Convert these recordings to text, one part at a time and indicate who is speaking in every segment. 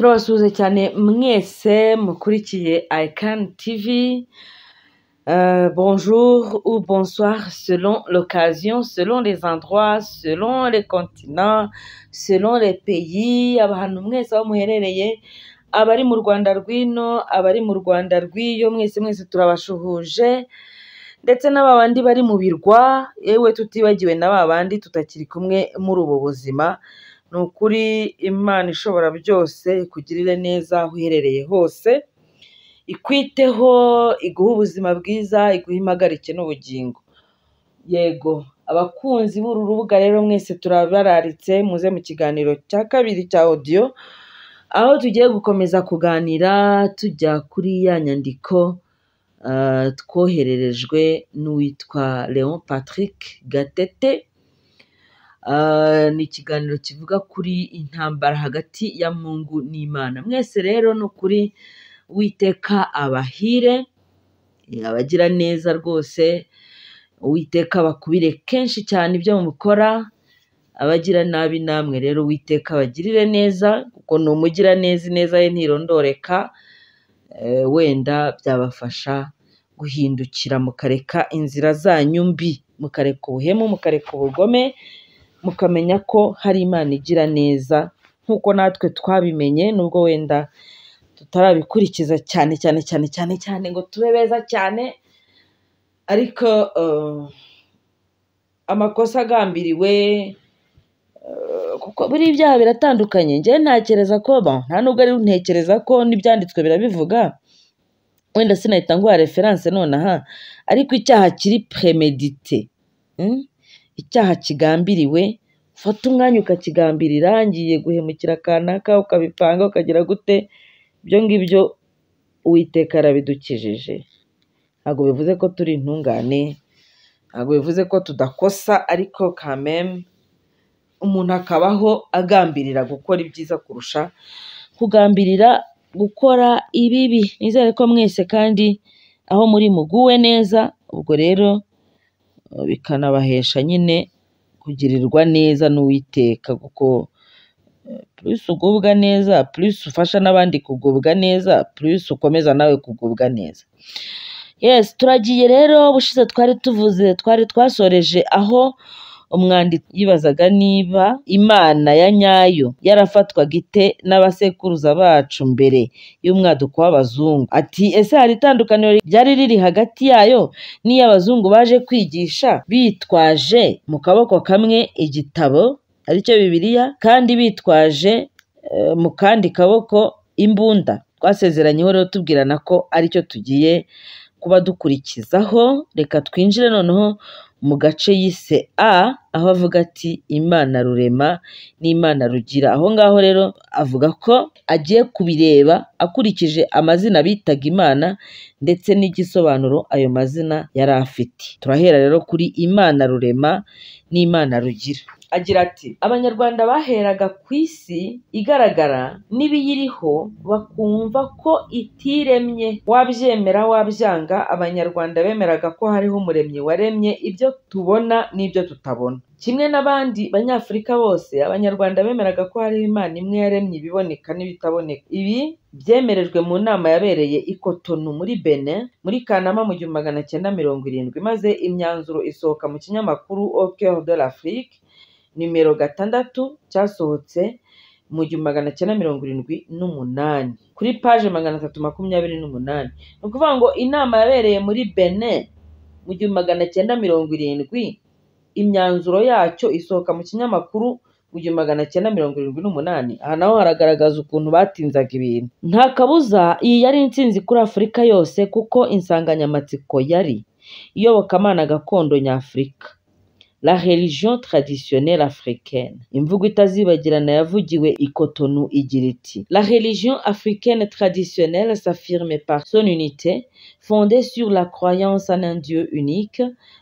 Speaker 1: turabasuhuza cyane mwese mukurikiye icani tivi euh, bonjour ou bonsoir selon l'occasion, selon les endroits, selon les continents, selon les pays, abantu mwese aho muherereye abari mu rwanda rw'ino abari mu rwanda rw'iyo mwese mwese turabashuhuje ndetse n'ababandi bari mu birwa yewe tutibagiwe na babandi tutakiri kumwe muri ubu buzima ni ukuri imana ishobora byose ikugirire neza aho uherereye hose ikwiteho iguhe ubuzima bwiza iguhe impagarike n'ubugingo yego abakunzi b'uru rubuga rero mwese turabararitse muze mu kiganiro cya kabiri cya odiyo aho tugiye gukomeza kuganira tujya kuri ya nyandiko ah, twohererejwe n'uwitwa leon patrick gatete Ah, ni ikiganiro kivuga kuri intambara hagati ya mungu n'imana mwese rero ni ukuri witeka abahire abagira neza rwose uwiteka bakubire kenshi cyane ibyo mukora abagira nabi namwe rero uwiteka abagirire neza kuko ni umugira neza ineza ye ntirondoreka eh, wenda byabafasha guhindukira mukareka inzira zanyu mbi mukareka ubuhemu mukareka ubugome mukamenya ko hari imana igira neza nk'uko natwe twabimenye nubwo wenda tutarabikurikiza cyane cyane cyane cyane cyane ngo tube beza cyane ariko eh, amakosa agambiriwe eh, kuko buriya ibyaha biratandukanye njye ntekereza ko nta nubwo ari ntekereza ko n'ibyanditswe birabivuga wenda sinahita nguha referanse nonaha ariko icyaha kiri premedite hmm? icyaha kigambiriwe ufata umwanya ukakigambirira ngiye guhemukira kanaka ukabipanga ukagira gute ibyo ngibyo uwiteka arabidukijije ntabwo bivuze ko turi intungane ntabwo bivuze ko tudakosa ariko kameme umuntu akabaho agambirira gukora ibyiza kurusha kugambirira gukora ibibi nizere ko mwese kandi aho muri muguwe neza ubwo rero Eh, bikanabahesha nyine kugirirwa neza n'uwiteka kuko eh, purisi ugubwa neza purisi ufasha n'abandi kugubwa neza purisi ukomeza nawe kugubwa neza yes turagiye rero bushize twari tuvuze twari twasoreje aho umwanditsi yibazaga niba imana ya nyayo yarafatwaga ite n'abasekuruza bacu mbere y'umwaduko w'abazungu ati ese hari itandukaniro ryari riri hagati yayo n'iy'abazungu baje kwigisha bitwaje mu kaboko kamwe igitabo aricyo bibiliya kandi bitwaje eh, mu kandi kaboko imbunda twasezeranyeho rero tubwirana ko aricyo tugiye kuba dukurikizaho reka twinjire noneho mu gace yise a aho avuga ati imana rurema n'imana rugira aho ngaho rero avuga ko agiye kubireba akurikije amazina bitaga imana ndetse n'igisobanuro ayo mazina yari afite turahera rero kuri imana rurema n'imana rugira agira ati abanyarwanda baheraga ku isi igaragara n'ibiyiriho bakumva ko itiremye wabyemera wabyanga abanyarwanda bemeraga ko hariho umuremyi waremye ibyo tubona n'ibyo tutabona kimwe n'abandi banyafurika bose abanyarwanda bemeraga ko hariho imana imwe yaremye ibiboneka n'ibitaboneka ibi byemerejwe mu nama yabereye i muri bene muri kanama mu gihumbi magana cyenda mirongo irindwi maze imyanzuro isohoka mu kinyamakuru okeho de l'afrique nimero gatandatu cyasohotse mu gihumbi magana cyenda mirongo irindwi n'umunani kuri paje magana atatu makumyabiri n'umunani ni ukuvuga ngo inama yabereye muri bene mu gihumbi magana cyenda mirongo irindwi imyanzuro yacyo isohoka mu kinyamakuru mu gihumbi magana cyenda mirongo irindwi n'umunani aha naho haragaragaza ukuntu batinzaga ibintu nta kabuza iyi yari intsinzi kuri afurika yose kuko insanganyamatsiko yari iyobokamana gakondo nyafurika la religion traditionnelle africaine la religion africaine traditionnelle s'affirme par son unité fondée sur la croyance en un Dieu unique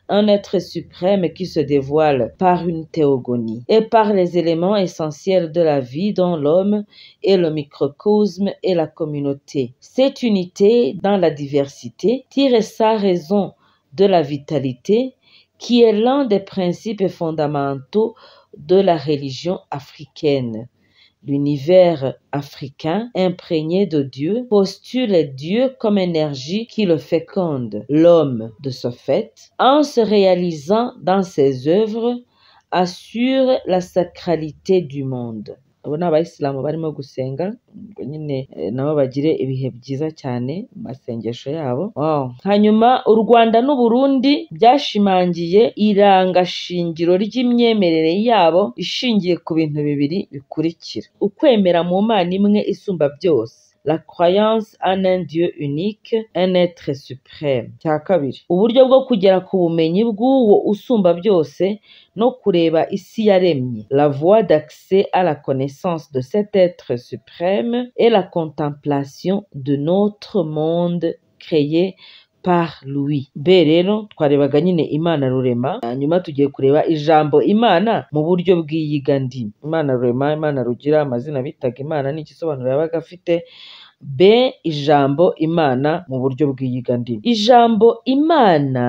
Speaker 1: un être suprême qui se dévoile par une théogonie et par les éléments essentiels de la vie dont l'homme et le microcosme et la communauté. Cette unité dans la diversité tire sa raison de la vitalité qui est l'un des principes fondamentaux de la religion africaine. L'univers africain, imprégné de Dieu, postule Dieu comme énergie qui le féconde. L'homme, de ce fait, en se réalisant dans ses œuvres, assure la sacralité du monde. abo ni abayisilamu barimo gusenga ngo nyine eh, nabo bagire ibihe byiza cyane mu masengesho yabo hanyuma u Rwanda n'u Burundi byashimangiye irangashingiro ry'imyemerere yabo ishingiye ku bintu bibiri bikurikira ukwemera mu Mana imwe isumba byose la croyance en un Dieu unique un être suprême Chakabiri. uburyo bwo kugera ku bumenyi bw'uwo usumba byose no kureba isi yaremye la voie d'accès à la connaissance de cet être suprême est la contemplation de notre monde créé par lui Bereno, rero twarebaga imana rurema hanyuma tugiye kureba ijambo imana mu buryo bw'iyigandimi imana rurema imana rugira amazina bitaga imana n'igisobanuro yabaga afite b ijambo imana mu buryo bw'iyigandimi ijambo imana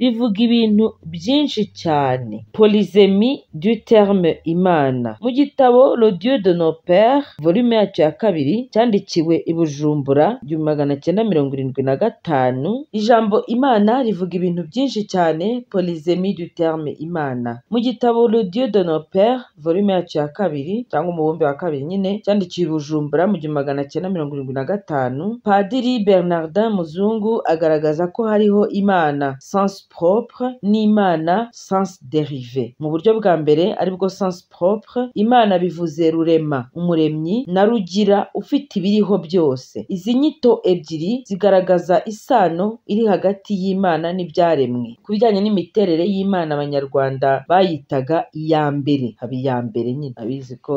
Speaker 1: rivuga ibintu byinshi cyane polizemi du terme imana mu gitabo le dieu de nos pères volume yacyo ya kabiri cyandikiwe i bujumbura igihumbi magana cyenda mirongo irindwi na gatanu ijambo imana rivuga ibintu byinshi cyane polizemi du terme imana mu gitabo le dieu de nos pères volume yacyo ya kabiri cyangwa umubumbe wa kabiri nyine cyandikiwe i bujumbura mu gihumbi magana cyenda mirongo birindwi na gatanu padiri bernardin muzungu agaragaza ko hariho imana sens propre n'imana sens derive mu buryo bwa mbere aribwo sens propre imana bivuze rurema umuremyi na rugira ufite ibiriho byose izi nyito ebyiri zigaragaza isano iri hagati y'imana n'ibyaremwe ku bijyanye n'imiterere y'imana abanyarwanda bayitaga iya mbere haba iya mbere nyine abizi ko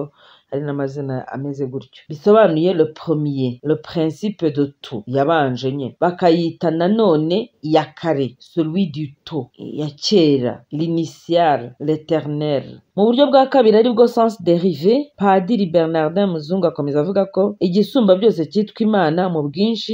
Speaker 1: le premier le principe de tout yabanje nye bakayita nanone celui du tout l'initial l'éternel Mu buryo bwa kabiri ari bwo sans derive, Padiri Bernardin Muzungu akomeza avuga ko igisumba byose cyitwa Imana mu bwinshi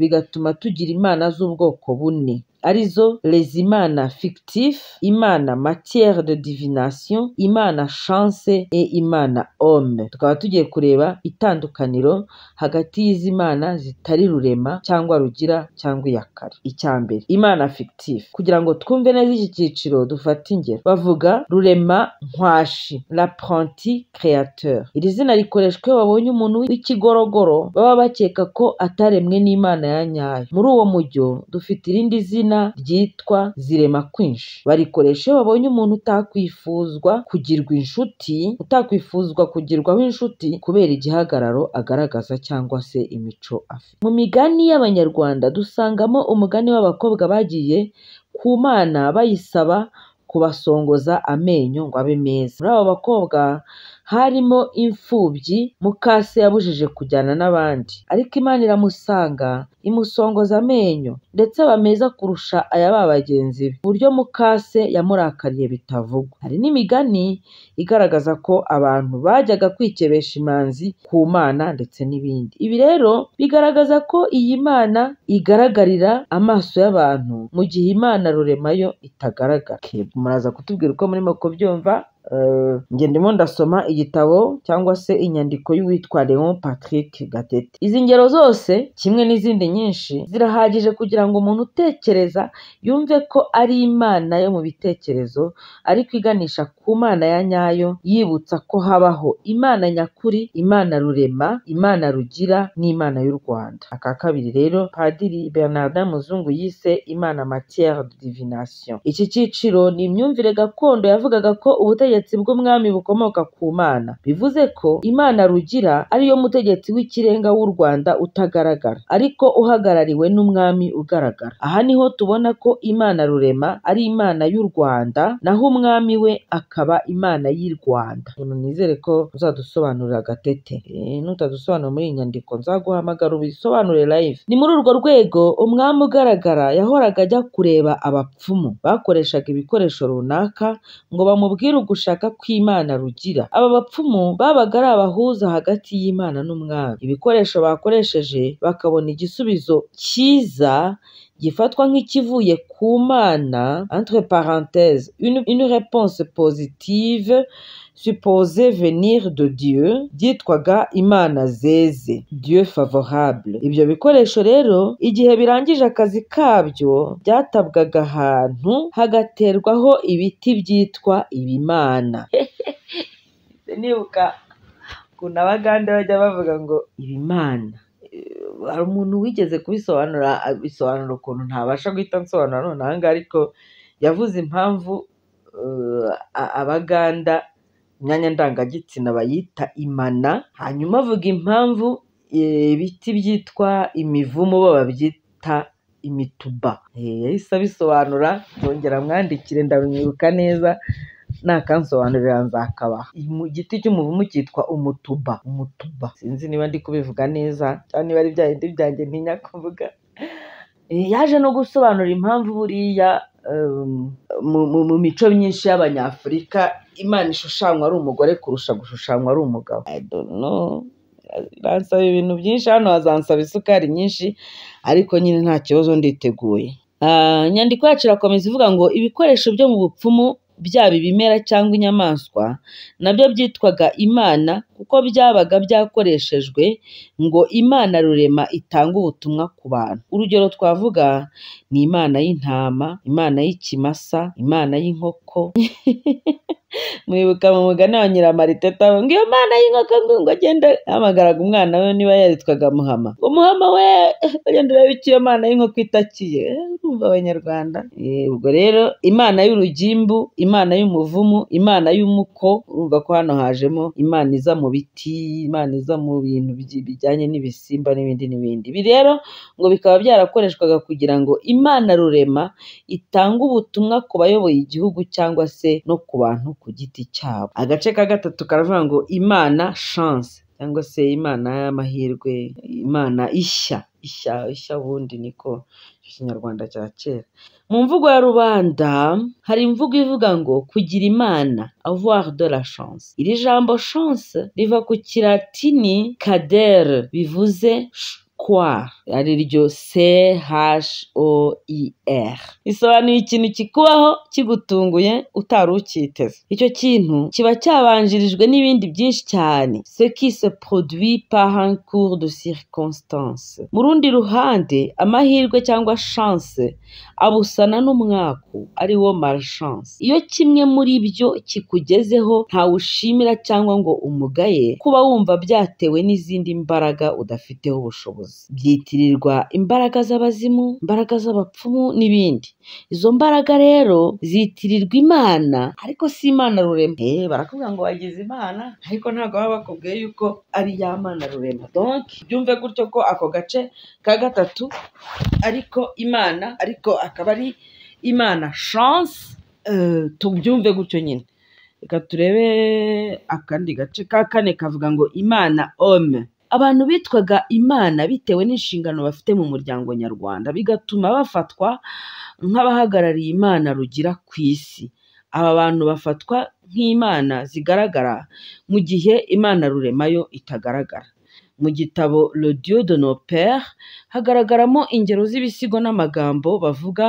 Speaker 1: bigatuma tugira imana z'ubwoko bune arizo les imana fictif, imana matière de divination, imana chance et imana homme. Tukaba tugiye kureba itandukaniro hagati y'izi mana zitari rurema cyangwa rugira cyangwa iya kare. Icya mbere, imana fictif. Kugira ngo twumve neza iki cyiciro dufate ingero. Bavuga rurema nkwashi l'apprenti créateur iri zina rikoreshwa iyo babonye umuntu w'ikigorogoro baba bakeka ko ataremwe n'imana ya nyayo muri uwo mujyo dufite irindi zina ryitwa zirema kwinshi barikoresha iyo babonye umuntu utakwifuzwa kugirwa inshuti utakwifuzwa kugirwaho inshuti kubera igihagararo agaragaza cyangwa se imico afite mu migani y'abanyarwanda dusangamo umugani w'abakobwa bagiye ku mana bayisaba kubasongoza amenyo ngo abe meza. Muri aba bakobwa harimo imfubyi mukase yabujije kujyana n'abandi ariko Imana iramusanga imusongoza amenyo ndetse aba meza kurusha aya ba bagenzi be uburyo mukase yamurakariye bitavugwa hari n'imigani igaragaza ko abantu bajyaga kwikebesha imanzi ku mana ndetse n'ibindi ibi rero bigaragaza ko iyi mana igaragarira amaso y'abantu mu gihe imana rurema yo itagaragara muraza kutubwira uko murimo kubyumva Eh, Njye ndimo ndasoma igitabo cyangwa se inyandiko y'uwitwa Leon Patrick Gatete. Izi ngero zose kimwe n'izindi nyinshi zirahagije kugira ngo umuntu utekereza yumve ko ari Imana yo mu bitekerezo ariko iganisha ku Mana ya nyayo yibutsa ko habaho Imana nyakuri, Imana rurema, Imana rugira n'Imana y'u Rwanda. Aka kabiri rero Padiri Bernardin Muzungu yise Imana matière divination. Iki cyiciro ni imyumvire gakondo yavugaga ko ubutegetsi ubutegetsi bw'umwami bukomoka ku mana bivuze ko imana rugira ariyo mutegetsi w'ikirenga w'u rwanda utagaragara ariko uhagarariwe n'umwami ugaragara aha niho tubona ko imana rurema ari imana y'u rwanda naho umwami we akaba imana y'i rwanda nizere ko uzadusobanurira gatete eh, nutadusobanura muri iyi nyandiko nzaguhamagara ubisobanure live ni muri urwo rwego umwami ugaragara yahoraga ajya kureba abapfumu bakoreshaga ibikoresho runaka ngo bamubwire ugushaka gushaka imana rugira aba bapfumu babaga ari abahuza hagati y'Imana n'umwami ibikoresho bakoresheje bakabona igisubizo cyiza gifatwa nk'ikivuye ku Mana entre parenthèses une, une réponse positive supposé venir de Dieu byitwaga imana zeze Dieu favorable ibyo bikoresho rero igihe birangije akazi kabyo byatabwaga ahantu hagaterwaho ibiti byitwa ibimana nibuka ukuntu abagande bajya bavuga ngo ibimana hari umuntu wigeze kubisobanura bisobanura ukuntu ntabasha guhita nsobanura nonaha ariko yavuze impamvu eh, abaganda imyanya ndangagitsina bayita imana hanyuma avuga impamvu e, ibiti byitwa imivumu bo babyita imituba e, yahise abisobanura nzongera mwandikire ndabimwibuka neza nakansobanurira nzakabaha igiti cy'umuvumu cyitwa umutuba umutuba sinzi niba ndi kubivuga neza cyangwa niba ari bya bindi byanjye ntinya kuvuga Eh, yaje no gusobanura impamvu buriya um, mu mico myinshi y'abanyafurika imana ishushanywa ari umugore kurusha gushushanywa ari umugabo bansaba ibintu byinshi hano hazansaba isukari nyinshi ariko nyine nta kibazo nditeguye ah, inyandiko yacu irakomeza ivuga ngo ibikoresho byo mu bupfumu byaba ibimera cyangwa inyamaswa na byo byitwaga imana kuko byabaga byakoreshejwe ngo Imana rurema itange ubutumwa ku bantu. Urugero twavuga ni Imana y'intama, Imana y'ikimasa, Imana y'inkoko inkoko mwibuka mu mugani wa nyiramariteta ngo iyo mana y'inkoko ngo agende ahamagaraga umwana we niba yaritwaga muhama ngo we agenda urebe icyo iyo mana y'inkoko itakiye eh, urumva abanyarwanda ubwo rero imana y'urugimbu imana y'umuvumu imana y'umuko urumva ko hano hajemo imana iza mu biti imana iza mu bintu bijyanye n'ibisimba n'ibindi n'ibindi ibi rero ngo bikaba byarakoreshwaga kugira ngo imana rurema itange ubutumwa ku bayoboye igihugu cyangwa se no ku bantu ku giti cyabo agace ka gatatu karavuga ngo imana chance cyangwa se imana y'amahirwe imana ishya ishya ishya ubundi niko ikinyarwanda cya kera mu mvugo ya rubanda hari imvugo ivuga ngo kugira imana avoir de la chance iri jambo chance riva ku kiratini cadere bivuze kwa ari ryo CHOIR bisobanuye ikintu kikubaho kigutunguye utari ucyiteze icyo kintu kiba cyabanjirijwe n'ibindi byinshi cyane ce qui se produit par un cours de circonstance mu rundi ruhande amahirwe cyangwa chance abusana n'umwaku ari wo malchance iyo kimwe muri byo kikugezeho ntawushimira cyangwa ngo umugaye kuba wumva byatewe n'izindi mbaraga udafiteho ubushobozi buvuzi byitirirwa imbaraga z'abazimu imbaraga z'abapfumu n'ibindi izo mbaraga rero zitirirwa imana ariko si imana rurema eh, barakubwira ngo bagize imana ariko ntabwo baba bakubwiye yuko ari ya mana rurema donke byumve gutyo ko ako gace ka gatatu ariko imana ariko akaba ari imana shanse euh, tubyumve gutyo nyine reka turebe akandi gace ka kane kavuga ngo imana ome abantu bitwaga imana bitewe n'inshingano bafite mu muryango nyarwanda bigatuma bafatwa nk'abahagarariye imana rugira ku isi aba bantu bafatwa nk'imana zigaragara mu gihe imana rurema yo itagaragara Mu gitabo Le Dieu de nos Pères hagaragaramo ingero z'ibisigo n'amagambo bavuga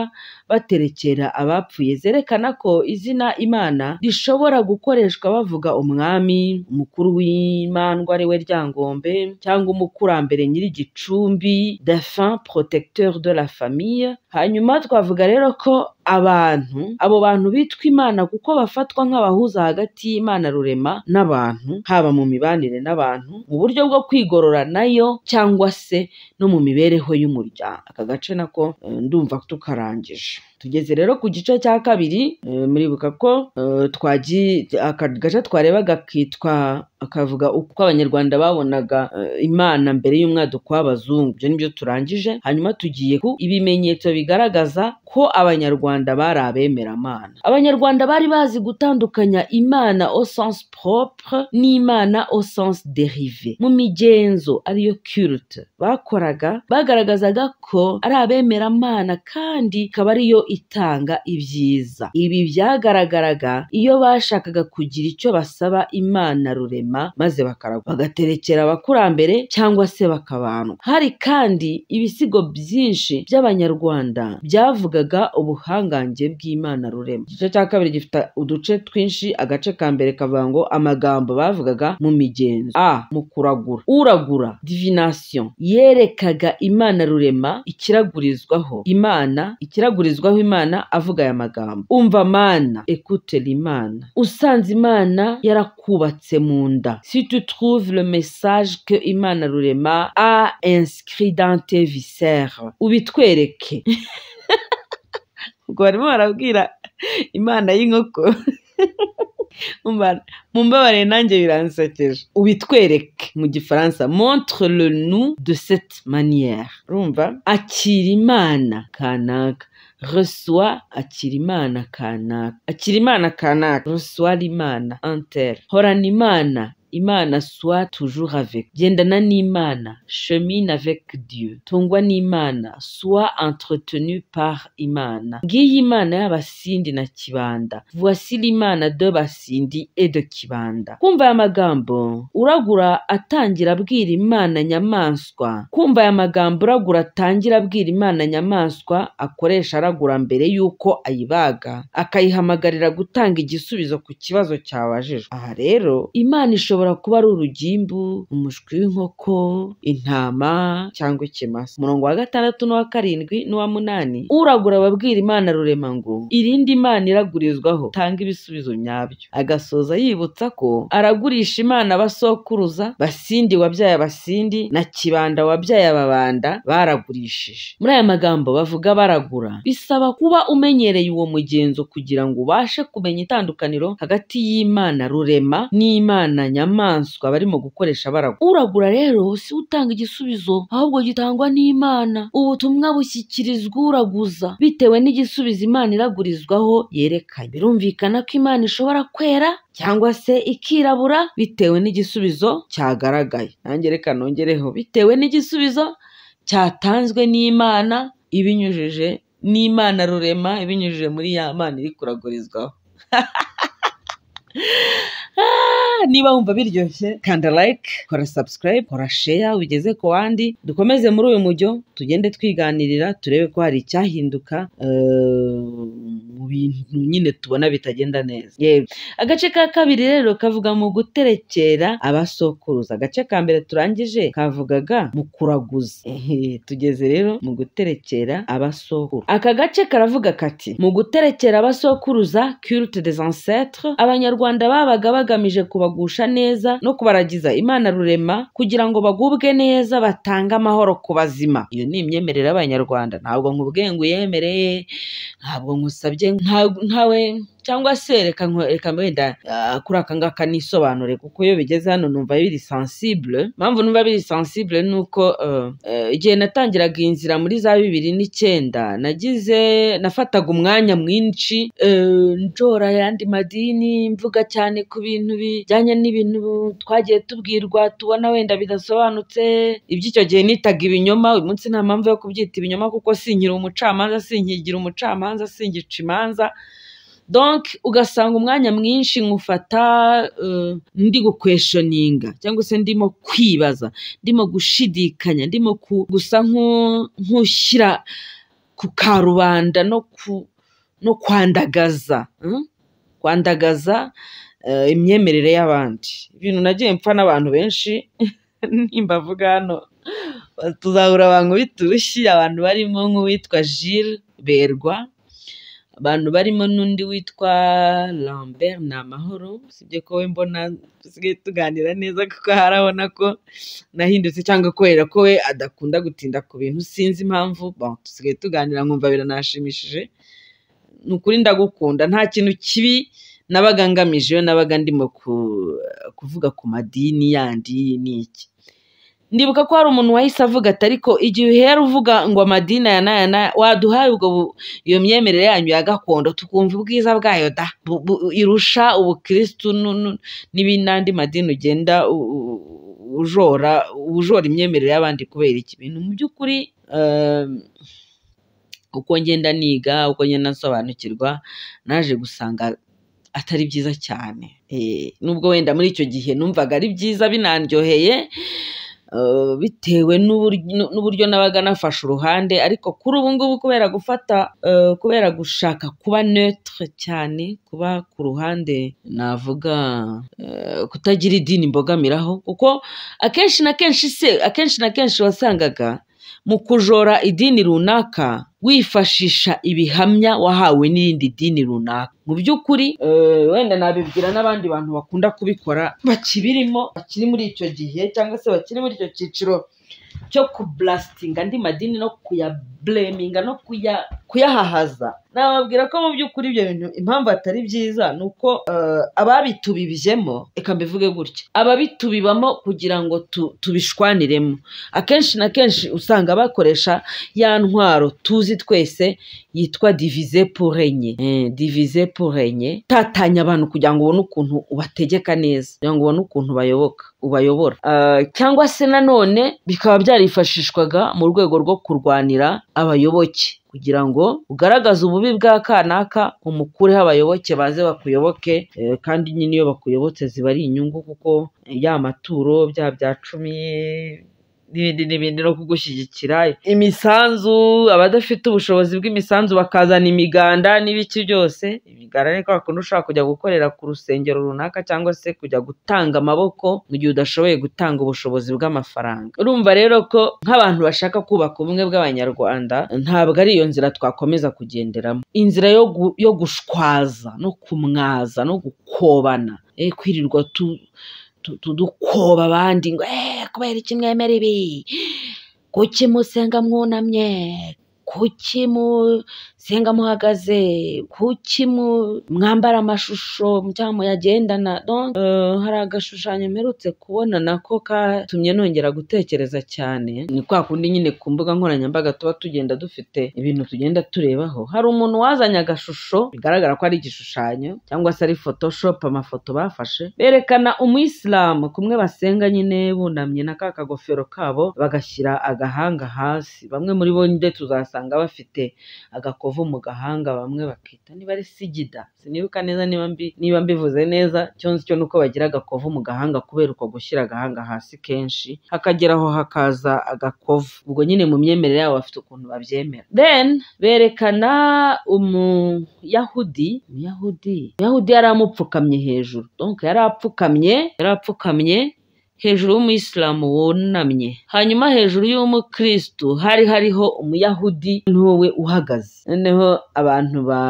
Speaker 1: baterekera abapfuye zerekana ko izina Imana rishobora gukoreshwa bavuga umwami, umukuru w'imandwa ariwe we Ryangombe cyangwa umukurambere nyir'igicumbi, dauphin protecteur de la famille, hanyuma twavuga rero ko abantu hmm? abo bantu bitwa imana kuko bafatwa nk'abahuza hagati y'imana rurema n'abantu haba mu mibanire n'abantu mu buryo bwo kwigorora nayo cyangwa se no mu mibereho y'umuryango aka gace nako eh, ndumva tukarangije tugeze rero ku gice cya kabiri eh, muribuka ko eh, twagiye aka twarebaga kitwa akavuga uko abanyarwanda babonaga eh, imana mbere y'umwaduko w'abazungu ibyo nibyo turangije hanyuma tugiye ku ibimenyetso bigaragaza ko abanyarwanda bari abemeramana abanyarwanda bari bazi gutandukanya imana au sens propre n'imana au sens derive mu migenzo ariyo culte bakoraga bagaragazaga ko ari abemeramana kandi ikaba ariyo itanga ibyiza ibi byagaragaraga iyo bashakaga kugira icyo basaba imana rurema maze bagaterekera abakurambere cyangwa se bakabandwa hari kandi ibisigo byinshi by'abanyarwanda byavugaga ubuhangange bw'imana rurema igice cya kabiri gifite uduce twinshi agace ka mbere kavuga ngo amagambo bavugaga mu migenzo a mu kuragura uragura divination yerekaga imana rurema ikiragurizwaho imana ikiragurizwaho Imana avuga aya magambo umva mana ekutera l'imana usanze imana yarakubatse mu si tu trouves le message que imana rurema a inscrit dans tes viscères ubitwereke ubwo barimo barabwira imana y'inkoko mumbabarire nanjye biransekeje ubitwereke mu gifaransa montre le nous de cette manière rumva akira imana kanaka reçois Akirimana imana kanaka akira imana kanaka reçois l'imana antel horana Imana soit toujours avec. Gendana n'Imana, chemine avec Dieu. Tungwa n'Imana, soit entretenu par Imana. Ngiyi Imana y'Abasindi na Kibanda. Voici l'Imana de Basindi et de Kibanda. Kumva aya magambo, uragura atangira abwira Imana nyamaswa. Kumva aya magambo uragura atangira abwira Imana nyamaswa akoresha aragura mbere yuko ayibaga, akayihamagarira gutanga igisubizo ku kibazo cyabajijwe. Aha rero Imana ishobora rushobora kuba ari urugimbu umushwi w'inkoko intama cyangwa ikimasa umurongo wa gatandatu n'uwa karindwi n'uwa munani uragura ababwira imana rurema ngo irindi mana iragurizwaho tanga ibisubizo nyabyo agasoza yibutsa ko aragurisha imana abasokuruza basindi wabyaye abasindi na kibanda wabyaye ababanda baragurishije muri aya magambo bavuga baragura bisaba kuba umenyereye uwo mugenzo kugira ngo ubashe kumenya itandukaniro hagati y'imana rurema n'imana nyamara inyamaswa barimo gukoresha baragura uragura rero si utanga igisubizo ahubwo gitangwa n'imana ubutumwa bushyikirizwa uraguza bitewe n'igisubizo imana iragurizwaho yerekanye birumvikana ko imana ishobora kwera cyangwa se ikirabura bitewe n'igisubizo cyagaragaye nange reka nongereho bitewe n'igisubizo cyatanzwe n'imana ibinyujije n'imana rurema ibinyujije muri ya mana iri kuragurizwaho Ah, niba wumva biryoshye kanda like kora subscribe kora share ugeze ku bandi dukomeze muri uyu mujyo tugende twiganirira turebe ko hari icyahinduka eh, mu bintu nyine tubona bitagenda neza agace ka kabiri rero kavuga mu guterekera abasokuruza agace ka mbere turangije kavugaga mu kuraguza tugeze rero mu guterekera abasokuru aka gace karavuga kati mu guterekera abasokuruza curute des ancêtres abanyarwanda Rwanda babaga bagamije kubagusha neza no kubaragiza Imana rurema kugira ngo bagubwe neza batange amahoro ku bazima iyo ni imyemerere y'abanyarwanda ntabwo nkubwiye ngo uyemereye ntabwo nkusabye ntawe cyangwa se reka reka wenda ah, kuri aka ngaka nisobanure kuko iyo bigeze hano numva biri sensible impamvu numva biri sensible ni uko eh, eh, igihe natangiraga inzira muri za bibiri n'icyenda nagize nafataga umwanya mwinshi eh, njora ayandi madini mvuga cyane ku bintu bijyanye n'ibintu twagiye tubwirwa tubona wenda bidasobanutse iby'icyo gihe nitaga ibinyoma uyu munsi nta mpamvu yo kubyita ibinyoma kuko sinkiri umucamanza sinkigira umucamanza singica imanza donke ugasanga umwanya mwinshi nkufata eh, ndi gukweshoninga cyangwa se ndimo kwibaza ndimo gushidikanya ndimo gusa nk'ushyira ku karubanda no kwandagaza hmm? kwandagaza eh, imyemerere y'abandi ibintu nagiye mpfa n'abantu benshi nimba avuga hano tuzahura abantu biturushyi abantu barimo nk'uwitwa jire berwa abantu barimo n'undi witwa Lambert Namahoro, usibye ko we mbona dusigaye tuganira neza kuko harabona ko nahindutse cyangwa kubera ko we adakunda gutinda ku bintu sinzi impamvu dusigaye tuganira nkumva biranashimishije ni ukuri ndagukunda nta kintu kibi nabaga ngamije iyo nabaga ndimo kuvuga ku madini yandi ni iki ndibuka ko hari umuntu wahise avuga ati ariko igihe uhera uvuga ngo amadini ya nayana waduhaye ubwo iyo myemerere yanyu ya gakondo tukumva ubwiza bwayo da irusha ubukirisitu nandi madini ugenda ujora ujora imyemerere y'abandi kubera iki bintu mu by'ukuri ehm, uko ngenda niga uko ngenda nsobanukirwa naje gusanga atari byiza cyane eh, nubwo wenda muri icyo gihe numvaga ari byiza binandyoheye Eh, bitewe n'uburyo nabaga nafashe uruhande ariko kuri ubu ngubu kubera gufata eh, kubera gushaka kuba neutire cyane kuba ku ruhande navuga eh, kutagira idini mbogamiraho kuko akenshi na kenshi se akenshi na kenshi wasangaga mu kujora idini runaka wifashisha ibihamya wahawe n'irindi dini runaka mu by'ukuri eh, wenda nabibwira n'abandi bantu bakunda kubikora bakibirimo bakiri muri icyo gihe cyangwa se bakiri muri icyo cyiciro cyo kuburasitinga andi madini no kuyabureminga no kuyahahaza nababwira ko mu by'ukuri ibyo bintu impamvu atari byiza ni uko eh, ababitubibyemo reka mbivuge gutya ababitubibamo kugira ngo tubishwaniremo akenshi na kenshi usanga bakoresha ya ntwaro tuzi twese yitwa divize purenye eh, divize purenye tatanya abantu kugira ngo ubone ukuntu ubategeka neza kugira ngo ubone ukuntu bayoboka ubayobora eh, cyangwa se nanone bikaba byarifashishwaga mu rwego rwo kurwanira abayoboke kugira ngo ugaragaze ububi bwa kanaka umukureho abayoboke baze bakuyoboke eh, kandi nyine iyo bakuyobotse ziba ari inyungu kuko eh, ya maturo bya bya cumi n'ibindi n'ibindi no kugushyigikira imisanzu abadafite ubushobozi bw'imisanzu bakazana imiganda n'ibiki byose imiganda ni kwa kundi ushobora kujya gukorera ku rusengero runaka cyangwa se kujya gutanga amaboko mu gihe udashoboye gutanga ubushobozi bw'amafaranga urumva rero ko nk'abantu bashaka kubaka ubumwe bw'abanyarwanda ntabwo ari iyo nzira twakomeza kugenderamo inzira yo, yo gushwaza no kumwaza no gukobana e, kwirirwa tu dukoba abandi ngo eee eh, kubera iki mwemera ibi kuki musenga mwunamye kuki mu senga muhagaze kuki mwambara amashusho cyangwa muyagendana euh, hari agashushanyo mperutse kubona nako katumye nongera gutekereza cyane ni kwa kundi nyine ku mbuga nkoranyambaga tuba tugenda dufite ibintu tugenda turebaho hari umuntu wazanye agashusho bigaragara ko ari igishushanyo cyangwa se ari photoshopu amafoto bafashe berekana umuyisilamu kumwe basenga nyine bunamye na ka kagofero kabo bagashyira agahanga hasi bamwe muri bo ndetse tuzasanga bafite agakofero kuva mu gahanga bamwe bakita niba ari sigida sinibuka neza niba niba mbivuze neza icyo nzi cyo ni uko bagira agakovu mu gahanga kubera uko gushyira agahanga hasi kenshi hakagera aho hakaza agakovu ubwo nyine mu myemerere yabo bafite ukuntu babyemera then berekana umuyahudi umuyahudi umuyahudi yari amupfukamye hejuru donc yari apfukamye yari apfukamye hejuru y'umuyisilamu wunamye hanyuma hejuru y'umukristu hari hariho umuyahudi ntuwe uhagaze noneho abantu ba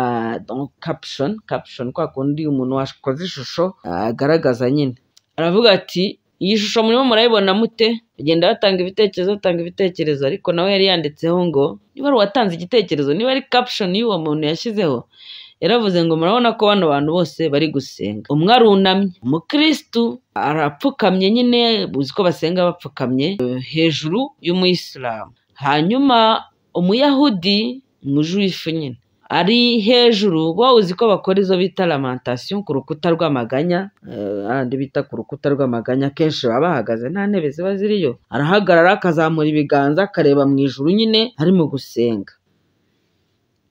Speaker 1: caption caption kwa kundi umuntu wakoze ishusho agaragaza nyine aravuga ati iyi shusho murimo murayibona mute bagenda batanga ibitekerezo batanga ibitekerezo ariko nawe yari yanditseho ngo niba ari uwatanze igitekerezo niba ari caption y'uwo muntu yashyizeho yaravuze ngo murabona ko bano bantu bose bari gusenga umwe arunamye umukirisitu arapfukamye nyine buzi ko basenga bapfukamye hejuru y'umuyisilamu hanyuma umuyahudi umujuwifu nyine ari hejuru wowe uzi ko bakora izo bita lamentasiyo ku rukuta rw'amaganya ahandi eh, bita ku rukuta rw'amaganya kenshi baba bahagaze nta ntebe ziba ziriyo arahagarara akazamura ibiganza akareba mu ijuru nyine arimo gusenga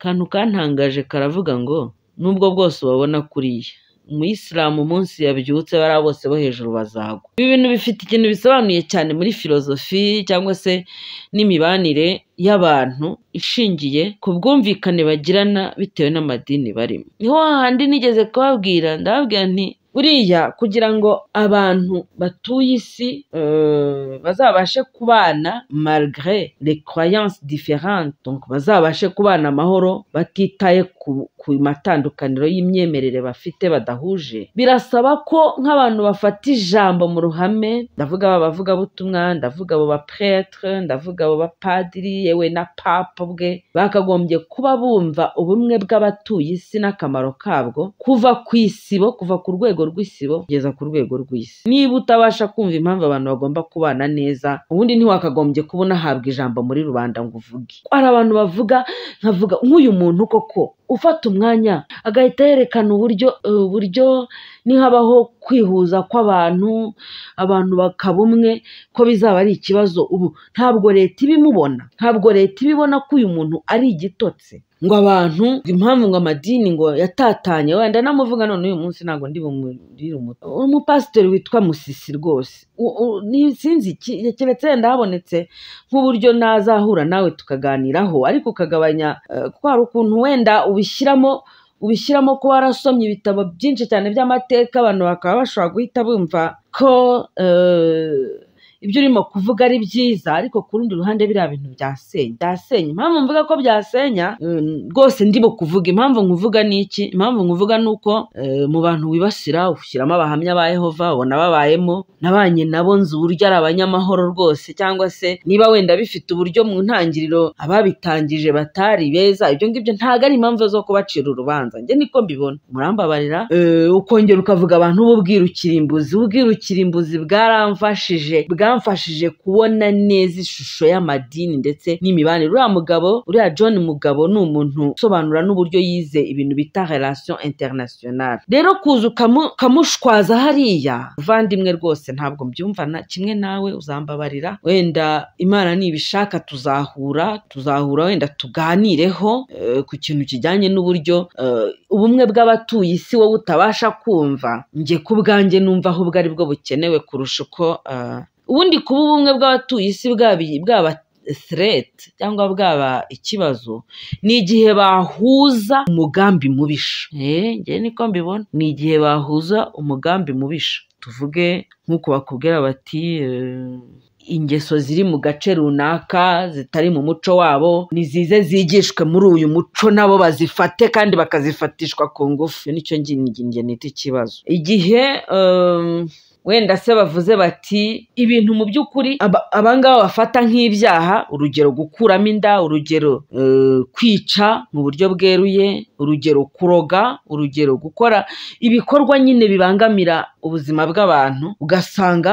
Speaker 1: akantu kantangaje karavuga ngo nubwo bwose ubabona kuriya umuyisilamu umunsi yabyutse bariya bose bo hejuru bazagwa ibi bintu bifite ikintu bisobanuye cyane muri filozofi cyangwa se n'imibanire y'abantu ishingiye ku bwumvikane bagirana bitewe n'amadini barimo niho hahandi nigeze kubabwira ndababwira nti buriya kugira ngo abantu batuye isi euh, bazabashe kubana malgré les croyances différentes bazabashe kubana amahoro batitaye ku matandukaniro y'imyemerere bafite badahuje birasaba ko nk'abantu bafata ijambo mu ruhame ndavuga aba bavugabutumwa ndavuga abo bapretre ndavuga abo bapadiri yewe na papa bwe bakagombye kuba bumva ubumwe bw'abatuye isi n'akamaro kabwo kuva ku isibo kuva ku rwego rwego rw'isibo kugeza ku rwego rw'isi niba utabasha kumva impamvu abantu bagomba kubana neza ubundi ntiwakagombye kubona ahabwa ijambo muri rubanda ngo uvuge hari abantu bavuga nkavuga nk'uyu muntu koko ufata umwanya agahita yerekana uburyo eh, uburyo nihabaho kwihuza kw'abantu abantu bakaba umwe ko bizaba ari ikibazo ubu ntabwo leta ibimubona ntabwo leta ibibona ko uyu muntu ari igitotsi ngo abantu impamvu ngo amadini ngo yatatanye wenda namuvuga none uyu munsi ntabwo ndi bumubwire umupasiteri witwa musisi rwose sinzi keretse yenda habonetse nk'uburyo nazahura nawe tukaganiraho ariko ukagabanya eh, kwari ukuntu wenda ubishyiramo ubishyiramo ko warasomye ibitabo byinshi cyane by'amateka abantu bakaba bashobora guhita bumva ko eh, ibyo urimo kuvuga ari byiza ariko ku rundi ruhande biriya bintu byasenya byasenya impamvu mvuga ko byasenya eh, rwose ndimo kuvuga impamvu nkuvuga ni iki impamvu nkuvuga ni uko eh, mu bantu wibasira ushyiramo abahamya ba yehova ubona babayemo nabanye nabo nzi uburyo ari abanyamahoro rwose cyangwa se niba wenda bifite uburyo mu ntangiriro ababitangije batari beza ibyo ngibyo ntabwo ari impamvu zo kubacira urubanza njye niko mbibona murambabarira eh, ukongera ukavuga abantu b'ubwirukirimbuzi ubwirukirimbuzi bwaramfashije bwa byamfashije kubona neza ishusho y'amadini ndetse n'imibanire uriya mugabo uriya john mugabo ni umuntu usobanura n'uburyo yize ibintu bita relation internationale rero kuza ukamushwaza hariya muvandimwe rwose ntabwo mbyumvana kimwe nawe uzambabarira wenda imana nibishaka tuzahura tuzahura wenda tuganireho eh, ku kintu kijyanye n'uburyo eh, ubumwe bw'abatuye isi wowe utabasha kumva njye ku bwanjye numva ahubwo bwo bukenewe kurusha uko eh, ubundi kuba ubumwe bw'abatuye isi bwaba sirete cyangwa bwaba ikibazo ni igihe bahuza umugambi mubisha eh, ngewe niko mbibona ni igihe bahuza umugambi mubisha tuvuge nk'uko bakubwira bati eh, ingeso ziri mu gace runaka zitari mu muco wabo nizize zigishwe muri uyu muco nabo bazifate kandi bakazifatishwa ku ngufu nicyo ngingi nita ikibazo igihe eh, wenda se bavuze bati ibintu mu by'ukuri abangaba bafata nk'ibyaha urugero gukuramo inda urugero eh, kwica mu buryo bweruye urugero kuroga urugero gukora ibikorwa nyine bibangamira ubuzima bw'abantu ugasanga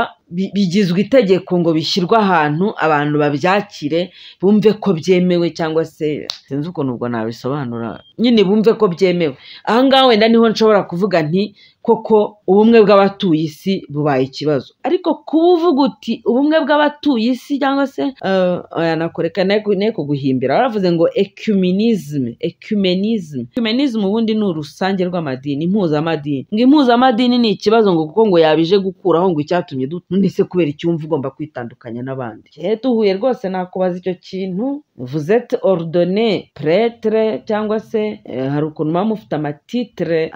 Speaker 1: bigizwe itegeko ngo bishyirwe ahantu abantu babyakire bumve ko byemewe cyangwa se sinzi ukuntu ubwo nabisobanura nyine bumve ko byemewe aha wenda niho nshobora kuvuga nti koko ubumwe bw'abatuye isi bubaye ikibazo ariko kuba uti ubumwe bw'abatuye isi cyangwa se eh, nakoreka ne kuguhimbira baravuze ngo ecumenisme ecumenisme ecumenisme ubundi ni urusange rw'amadini impuzamadini ngo impuzamadini ni ikibazo ngo kuko ngo yabije gukuraho ngo icyatumye none se kubera icyumva ugomba kwitandukanya n'abandi tuhuye rwose nakubaza icyo kintu vous êtes ordonné prêtre cyangwa se eh, hari ukuntu muba mufite amatitire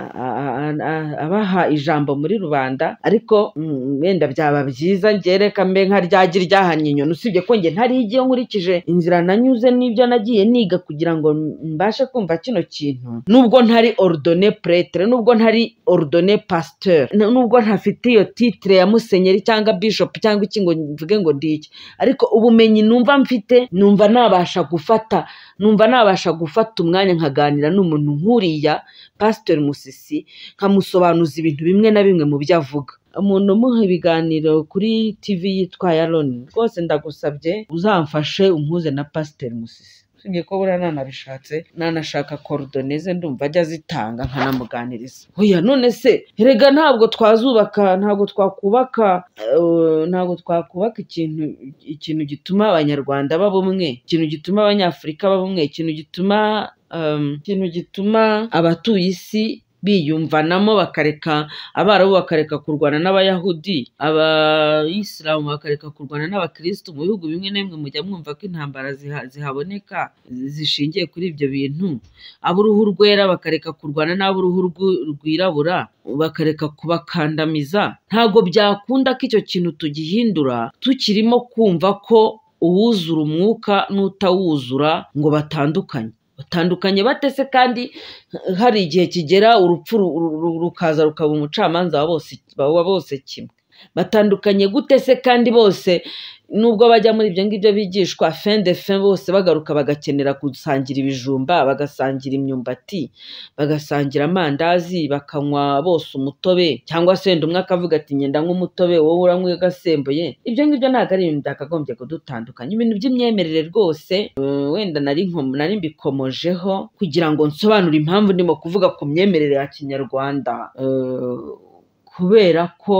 Speaker 1: abaha ijambo muri rubanda ariko mm, wenda byaba byiza ngereka mbe nka ryagira ryahanye inyoni usibye ko ntari igihe nkurikije inzira nanyuze n'ibyo nagiye niga kugira ngo mbashe kumva kino kintu nubwo ntari ordone prêtre nubwo ntari ordone pasteur nubwo ntafite iyo titire ya musenyeri cyangwa bishop cyangwa iki ngo mvuge ngo ndi ariko ubumenyi numva mfite numva nabasha nabasha gufata numva nabasha gufata umwanya nkaganira n'umuntu nk'uriya pasiteri musisi nkamusobanuza ibintu bimwe na bimwe mu byo avuga umuntu umuha ibiganiro kuri TV yitwa yaroni rwose ndagusabye uzamfashe umpuze na pasiteri musisi yatumye ko buriya nanabishatse nanashaka korodoneze ndumva ajya zitanga nkanamuganiriza oya none se rega ntabwo twazubaka ntabwo twakubaka eh, ntabwo twakubaka ikintu ikintu gituma abanyarwanda baba umwe ikintu gituma abanyafurika baba umwe ikintu gituma ehm, ikintu gituma abatuye isi biyumvanamo bakareka abarabu bakareka kurwana n'abayahudi abayisilamu bakareka kurwana n'abakirisitu mu bihugu bimwe na bimwe mujya mwumva ko intambara zihaboneka zishingiye kuri ibyo bintu ab'uruhu rwera bakareka kurwana n'ab'uruhu rwirabura bakareka kubakandamiza ntabwo byakunda ko icyo kintu tugihindura tukirimo kumva ko uwuzura umwuka n'utawuzura ngo batandukanye batandukanye batese kandi hari igihe kigera urupfu rukaza rukaba umucamanza bose kimwe batandukanye gute se kandi bose nubwo bajya muri ibyo ngibyo bigishwa fende fe bose bagaruka bagakenera gusangira ibijumba bagasangira imyumbati bagasangira amandazi bakanywa bose umutobe cyangwa se wenda umwe akavuga ati ngenda nk'umutobe wowe uranywa agasembuye ibyo ngibyo ntabwo ari ibintu byakagombye kudutandukanya ibintu by'imyemerere rwose eh, wenda nari mbikomojeho kugira ngo nsobanure impamvu ndimo kuvuga ku myemerere ya kinyarwanda eh, kubera ko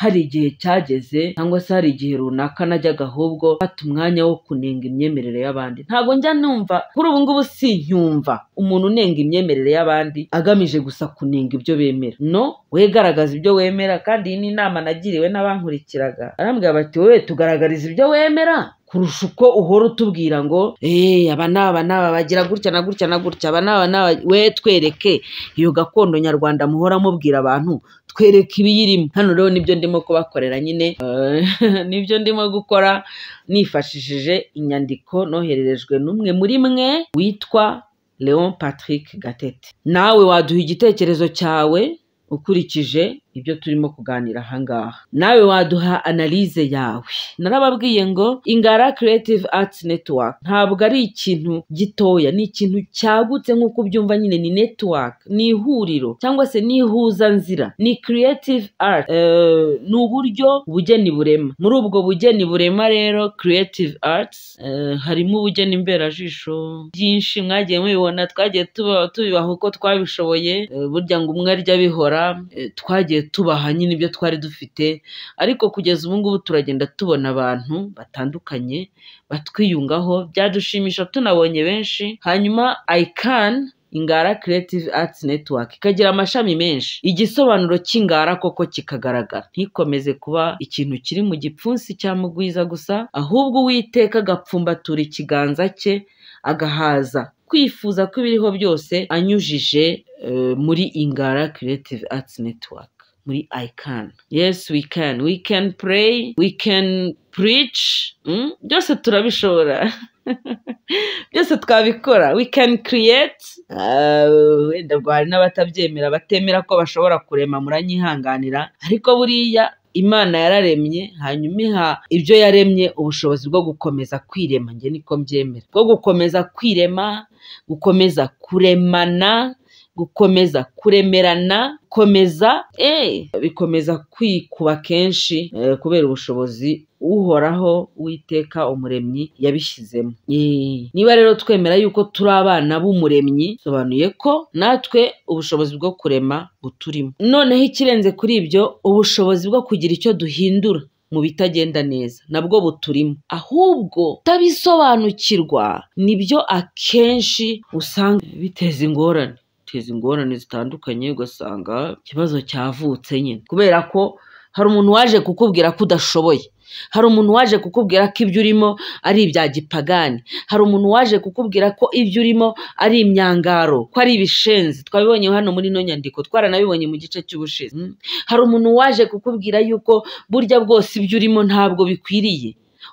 Speaker 1: hari igihe cyageze cyangwa se hari igihe runaka najyaga ahubwo fata umwanya wo kunenga imyemerere y'abandi ntabwo njya numva kuri ubu ngubu sinyumva umuntu unenga imyemerere y'abandi agamije gusa kunenga ibyo bemera no wegaragaza ibyo wemera kandi iyi ni inama nagiriwe n'abankurikiraga arambwira bati wowe tugaragariza ibyo wemera kurusha uko uhora utubwira ngo eee eh, aba ni aba n'aba bagira gutya na gutya na gutya aba ni aba n'aba we twereke iyo gakondo nyarwanda muhora mubwira abantu twereke ibiyirimo hano rero nibyo ndimo kubakorera nyine eh, nibyo ndimo gukora nifashishije inyandiko nohererejwe n'umwe muri mwe witwa leon patrick gatete nawe waduha igitekerezo cyawe ukurikije ibyo turimo kuganira aha nawe waduha analize yawe narababwiye ngo ingara creative arts network ntabwo ari ikintu gitoya ni ikintu cyagutse nk'uko ubyumva nyine ni network ni ihuriro cyangwa se ni ihuzanzira ni creative art eh, ni uburyo bugeni burema muri ubwo bugeni burema rero creative arts eh, harimo ubugeni mberajisho byinshi mwagiye mubibona twagiye tubibaho uko twabishoboye eh, burya ngo umwe arya bihora twagiye twagiye tubaha nyine ibyo twari dufite ariko kugeza ubu ngubu turagenda tubona abantu batandukanye batwiyungaho byadushimisha tunabonye benshi hanyuma ayikani ingara creative arts network ikagira amashami menshi igisobanuro cy'ingara koko kikagaragara ntikomeze kuba ikintu kiri mu gipfunsi cya mugwiza gusa ahubwo uwiteka agapfumbatura ikiganza cye agahaza kwifuza ko ibiriho byose anyujije uh, muri ingara creative arts network muri i can yes we can we can pray we can preach byose turabishobora byose twabikora we can create uh, wenda rwa hari n'abatabyemera batemera ko bashobora kurema muranyihanganira ariko buriya imana yararemye hanyuma iha ibyo yaremye ubushobozi bwo gukomeza kwirema nge niko mbyemera bwo gukomeza kwirema gukomeza kuremana gukomeza kuremerana gukomeza eh, bikomeza kwikuba kenshi eh, kubera ubushobozi uhoraho witeka umuremyi yabishyizemo eh, niba rero twemera yuko turi abana b'umuremyi bisobanuye ko natwe ubushobozi bwo kurema buturimo noneho ikirenze kuri ibyo ubushobozi bwo kugira icyo duhindura mu bitagenda neza nabwo buturimo ahubwo tabisobanukirwa nibyo akenshi usanga biteza ingorane biteza ingorane zitandukanye ugasanga ikibazo cyavutse nyine kubera ko hari umuntu waje kukubwira ko udashoboye hari umuntu waje kukubwira ko ibyo urimo ari ibya gipagani hari umuntu waje kukubwira ko ibyo urimo ari imyangaro ko ari ibishenzi twabibonye hano muri ino nyandiko twaranabibonye mu gice cy'ubushize hmm? hari umuntu waje kukubwira yuko burya bwose ibyo urimo ntabwo bikwiriye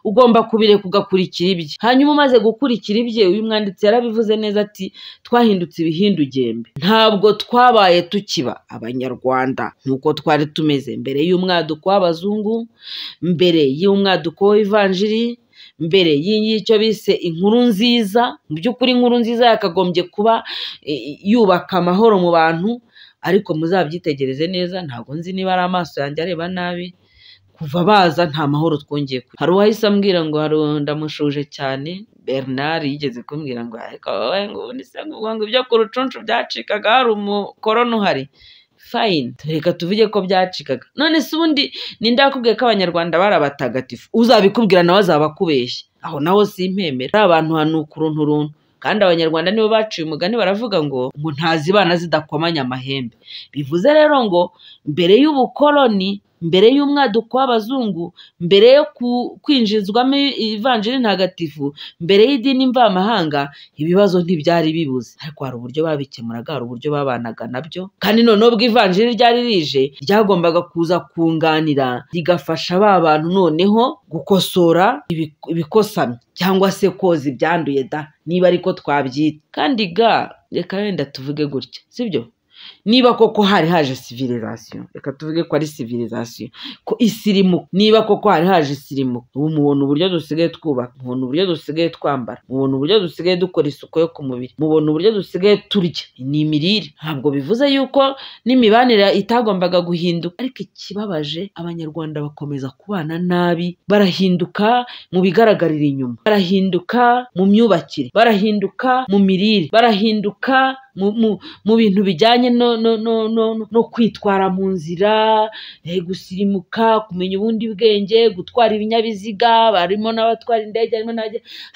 Speaker 1: ugomba kubireka ugakurikira ibye hanyuma umaze gukurikira ibye uyu mwanditsi yarabivuze neza ati twahindutse ibihindugembe ntabwo twabaye tukiba abanyarwanda nk'uko twari tumeze mbere y'umwaduko w'abazungu mbere y'umwaduko w'ivanjiri mbere y'icyo bise inkuru nziza mu by'ukuri inkuru nziza yakagombye kuba e, yubaka amahoro mu bantu ariko muzabyitegereze neza ntabwo nzi niba ari amaso yanjye areba nabi kuva baza nta mahoro twongeye kugira hari uwahise ambwira ngo ndamushuje cyane bernard yigeze kumbwira ngo ariko wowe ngo ubundi se ngo ibyo ku rucunshu byacikaga hari umukoroni uhari fayini reka tuvuge ko byacikaga none se ubundi ndakubwiye ko abanyarwanda bari abatagatifu uzabikubwira nawe azaba akubeshya aho naho si impemera ari abantu hano ukuntu runtu kandi abanyarwanda nibo baciye umugani baravuga ngo ngo bana zidakomanya amahembe bivuze rero ngo mbere y'ubukoloni mbere y'umwaduko w'abazungu mbere yo kwinjizwamo ivanjiri ntagatifu mbere y'idini mvamahanga ibibazo ntibyari bibuze ariko hari uburyo babikemuraga hari uburyo babanaga nabyo kandi noneho ubwo ivanjiri ryari rije ryagombaga kuza kunganira rigafasha ba bantu noneho gukosora ibikosamye cyangwa se koza ibyanduye da niba ariko twabyita kandi ga reka wenda tuvuge gutya sibyo niba koko hari haje sivirizasiyo reka tuvuge ko ari sivirizasiyo ko isirimu niba koko hari haje isirimu ubu mubona uburyo dusigaye twubaka mubona uburyo dusigaye twambara mubona uburyo dusigaye dukora isuku yo ku mubiri mubona uburyo dusigaye turya ni imirire ntabwo bivuze yuko n'imibanire itagombaga guhinduka ariko ikibabaje abanyarwanda bakomeza kubana nabi barahinduka mu bigaragarira inyuma barahinduka mu myubakire barahinduka mu mirire barahinduka mu bintu bijyanye no kwitwara mu nzira eh, gusirimuka kumenya ubundi bwenge gutwara ibinyabiziga barimo n'abatwara indege harimo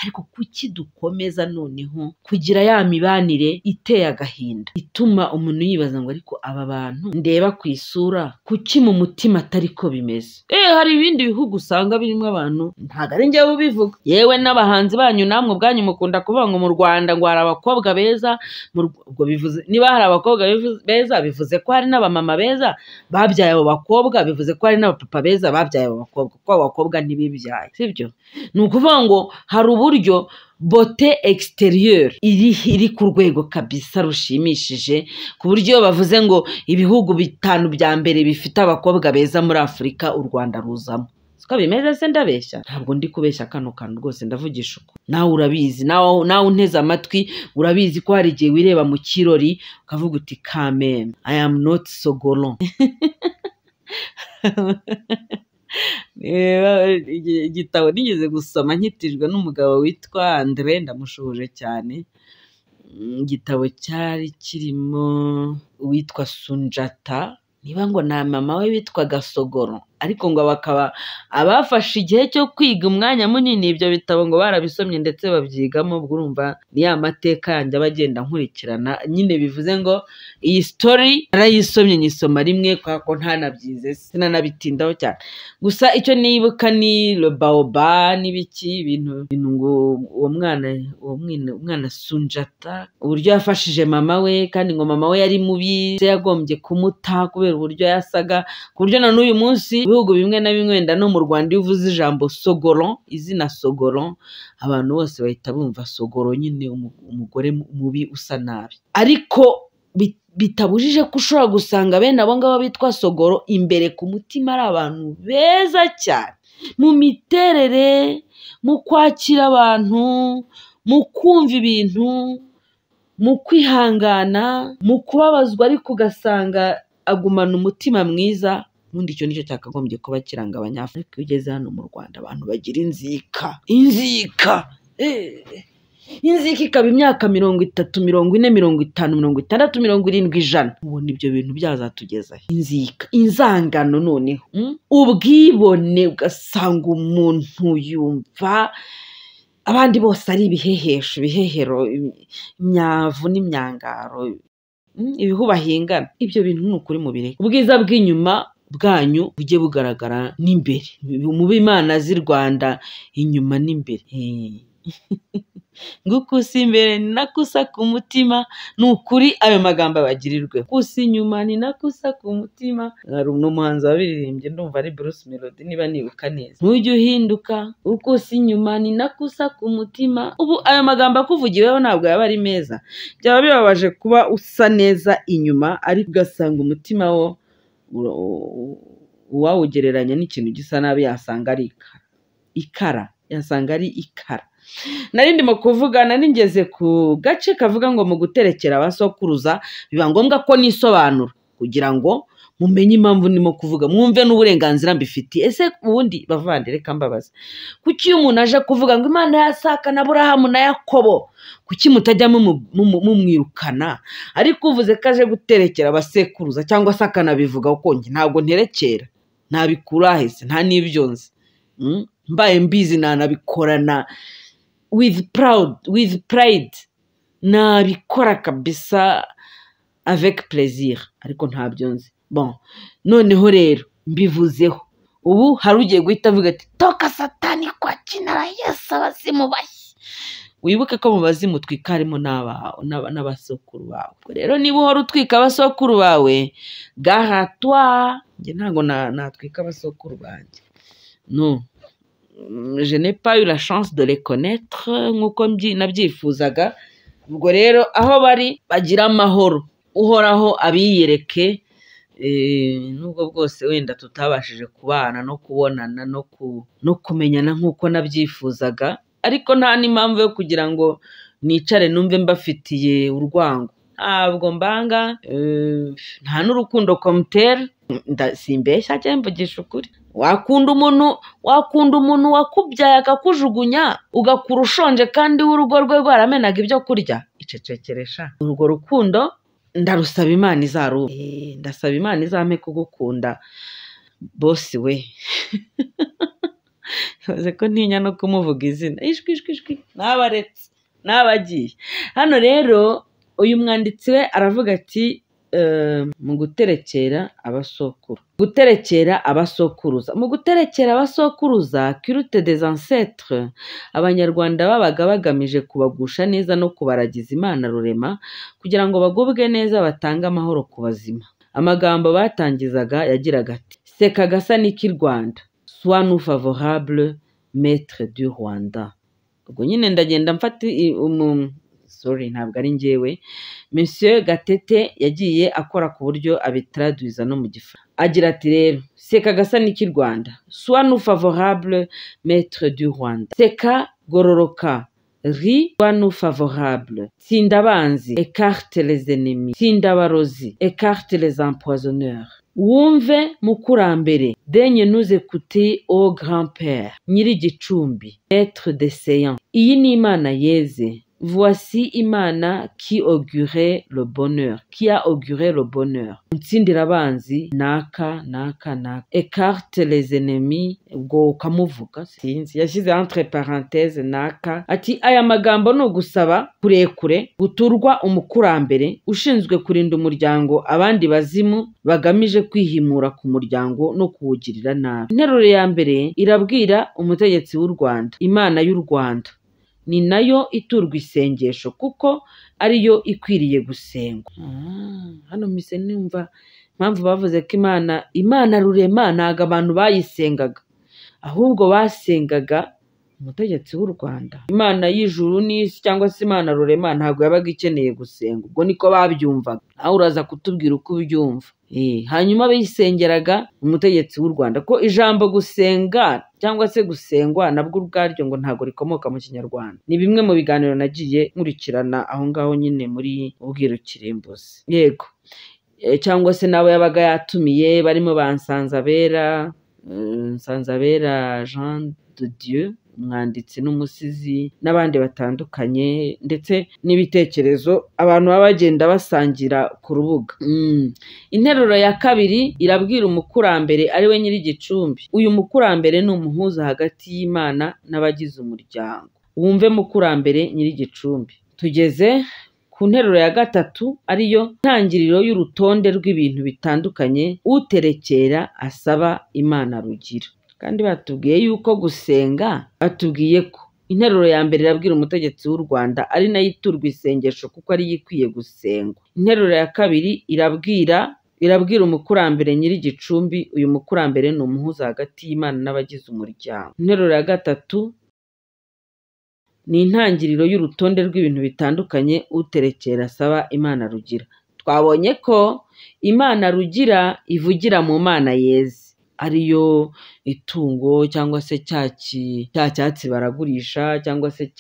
Speaker 1: ariko kuki dukomeza noneho kugira ya mibanire iteye agahinda ituma umuntu yibaza ngo ariko aba bantu ndeba ku isura kuki mu mutima atari ko bimeze eh hari ibindi bihugu usanga birimo abantu ntabwo ari njyewe ubivuga yewe n'abahanzi banyu namwe ubwanyu mukunda kuvuga ngo mu rwanda ngo hari abakobwa beza ubwo bivuze niba hari abakobwa beza bivuze ko hari n'abamama beza babyaye abo bakobwa bivuze ko hari n'abapapa beza babyaye abo bakobwa kuko abo bakobwa ntibibyaye sibyo ni ukuvuga ngo hari uburyo bote exterieur iri iri ku rwego kabisa rushimishije ku buryo bavuze ngo ibihugu bitanu bya mbere bifite abakobwa beza muri afurika u rwanda ruzamo twabimeze se ndabeshya ntabwo ndi kubeshya kano kantu rwose ndavugisha uko nawe urabizi nawe unteze amatwi urabizi ko hari igihe wireba mu kirori ukavuga uti kameme i am not igitabo nigeze gusoma nkitijwe n'umugabo witwa Andre ndamushoje cyane mm, igitabo cyari kirimo uwitwa sunjata niba ngo na mama we witwa gasogoro ariko ngo bakaba abafashe igihe cyo kwiga umwanya munini ibyo bitabo ngo barabisomye ndetse babyigamo urumva ni ya mateka yanjye aba agenda nkurikirana nyine bivuze ngo iyi sitori narayisomye nyisoma rimwe kubera ko ntanabyize sinanabitindaho cyane gusa icyo nibuka ni robaoba n'ibiki ibintu ngo uwo mwana uwo mwana sunjata uburyo yafashije mama we kandi ngo mama we yari mubi yagombye kumuta kubera uburyo yasaga ku buryo na n'uyu munsi bihugu bimwe na bimwe wenda no mu rwanda iyo uvuze ijambo sogoron izina sogoron abantu bose bahita bumva sogoro nyine umugore mubi usa nabi ariko bitabujije ko ushobora gusanga bene abo ngabo bitwa sogoro imbere ku mutima ari abantu beza cyane mu miterere mu kwakira abantu mu kumva ibintu mu kwihangana mu kubabazwa ariko ugasanga agumana umutima mwiza ubundi icyo nicyo cyakagombye kuba kiranga abanyafurika iyo ugeze hano mu rwanda abantu bagira inzika inzika eh, inzika ikaba imyaka mirongo itatu mirongo ine mirongo itanu mirongo itandatu mirongo irindwi ijana ubona ibyo bintu byazatugeza inzika inzangano noneho hmm? ubwibone ugasanga umuntu yumva abandi bose ari ibihehesho ibihehero imyavu n'imyangaro hmm, ibihu bahingana ibyo bintu ni ukuri mubireke ubwiza bw'inyuma bwanyu bujye bugaragara n'imbere mube imana z'i rwanda inyuma n'imbere ngukusi imbere ni nakusa ku mutima ni ukuri ayo magambo abagirirwe kusi inyuma ni nakusa ku mutima hari umuhanzi wabiririmbye ndumva ari bruce melody niba nibuka neza ntujye uhinduka ukusi inyuma ni nakusa ku mutima ubu ayo magambo akuvugiweho ntabwo yaba ari meza byaba bibabaje kuba usa neza inyuma ariko ugasanga umutima wo uwawugereranya n'ikintu gisa nabi yasanga ari ikara yasanga ari ikara nari ndimo kuvugana nari ngeze ku gace kavuga ngo mu guterekera abasokuruza biba ngombwa ko nisobanura kugira ngo mumenye impamvu ndimo kuvuga mwumve n'uburenganzira mbifitiye ese ubundi bavande reka mbabaza kuki iyo umuntu aje kuvuga ngo imana yasaka na burahamu na yakobo kuki mutajya mumwirukana ariko uvuze ko aje guterekera abasekuruza cyangwa se akanabivuga kuko ntabwo nterekera ntabikurahese nta n'ibyo nzi hmm? mbaye mbizi nanabikorana wizi purawudi wizi purayidi nabikora kabisa aveke perezira ariko ntabyo nzi bon noneho rero mbivuzeho ubu hari ugiye guhita avuga ati toka satani kwa kinara yesi abazimu bashya wibuke ko mu bazimu utwika harimo n'abasokuru bawe rero niba uhora utwika abasokuru bawe gahatwa njye ntabwo natwika abasokuru banjye no je n'ai pas eu la chance de les connaître nk'uko nabyifuzaga ubwo rero aho bari bagira amahoro uhoraho abiyereke Eh, nubwo bwose wenda tutabashije kubana no kubonana no ku no kumenyana nk'uko nabyifuzaga ariko nta n'impamvu yo kugira ngo nicare numve mbafitiye urwango ntabwo mbanga eh, nta n'urukundo komutera simbeshya cyangwa mvugisha ukuri wakunda umuntu wakunda umuntu wakubyaye akakujugunya ugakura ushonje kandi w'urugo rwe rwaramenaga ibyo kurya icecekeresha urwo rukundo ndarusaba imana izaruba eh, ndasaba imana izampe kugukunda bosi we yavuze ko ntinya no kumuvuga izina ishwi ishwi ishwi n'abaretse n'abagiye hano rero uyu mwanditsi we aravuga ati Ehm, mu guterekera abasokuru guterekera abasokuruza mu guterekera abasokuruza kirute des ancêtres abanyarwanda babaga bagamije kubagusha neza no kubaragiza imana rurema kugira ngo bagubwe neza batange amahoro ku bazima amagambo batangizaga yagiraga ati seka gasa n'iki rwanda sois nous favorable maître du rwanda ubwo nyine ndagenda mfata um, sorry ntabwo ari njyewe Monsieur Gatete yagiye akora ku buryo abitradwiza no mu gifaransa agira ati rero seka gasani k'i Rwanda soit nous favorable maître du Rwanda seka gororoka ri wanu favorable tsinda abanzi écarte les ennemis tsinda abarozi écarte les empoisonneurs wumve mukurambere denye nuze kuti o grand père nyiri igicumbi maître de séance iyi ni imana yeze voici imana qui augure le bonheur qui a auguré le bonheur utsindira abanzi naka naka naka écarte les ennemis ubwo ukamuvuga sinzi yashyize entre parenthèse naka ati aya magambo ni ugusaba kurekure guturwa umukurambere ushinzwe kurinda umuryango abandi bazimu bagamije kwihimura ku muryango no kuwugirira nabi interuro ya mbere irabwira umutegetsi w'u rwanda imana y'u rwanda ni nayo iturwa isengesho kuko ariyo ikwiriye gusengwa ah. hano mise nimva impamvu bavuze ko imana imana rurema ntabwo abantu bayisengaga ahubwo basengaga umutegetsi w'u Rwanda imana y'ijuru n'isi cyangwa se imana rurema ntabwo yabaga ikeneye gusenga ubwo niko babyumvaga nawe uraza kutubwira uko ubyumva eh, hanyuma bayisengeraga umutegetsi w'u Rwanda ko ijambo gusenga cyangwa se gusengwa nabwo ubwaryo ngo ntabwo rikomoka mu kinyarwanda ni bimwe mu biganiro nagiye nkurikirana aho ngaho nyine muri ubwirukirimbuzi yego eh, cyangwa se nawe yabaga yatumiye barimo ba Nsanzabera eh, Nsanzabera Jean de Dieu umwanditsi n'umusizi n'abandi batandukanye ndetse n'ibitekerezo abantu baba bagenda basangira ku rubuga mm. interuro ya kabiri irabwira umukurambere ari ariwe nyir'igicumbi uyu mukurambere ni umuhuza hagati y'imana n'abagize umuryango wumve mukurambere nyir'igicumbi tugeze ku nteruro ya gatatu ariyo ntangiriro y'urutonde rw'ibintu bitandukanye uterekera asaba imana rugira kandi batubwiye yuko gusenga batubwiye ko interuro ya mbere irabwira umutegetsi w'u rwanda ari nayo iturwa isengesho kuko ariyo ikwiye gusengwa interuro ya kabiri irabwira irabwira umukurambere nyir'igicumbi uyu mukurambere ni umuhuza hagati y'imana n'abagize umuryango interuro ya gatatu ni intangiriro y'urutonde rw'ibintu bitandukanye uterekera asaba imana rugira twabonye ko imana rugira ivugira mu mana yeze yo itungo cyangwa se cya cya cyatsi baragurisha cyangwa se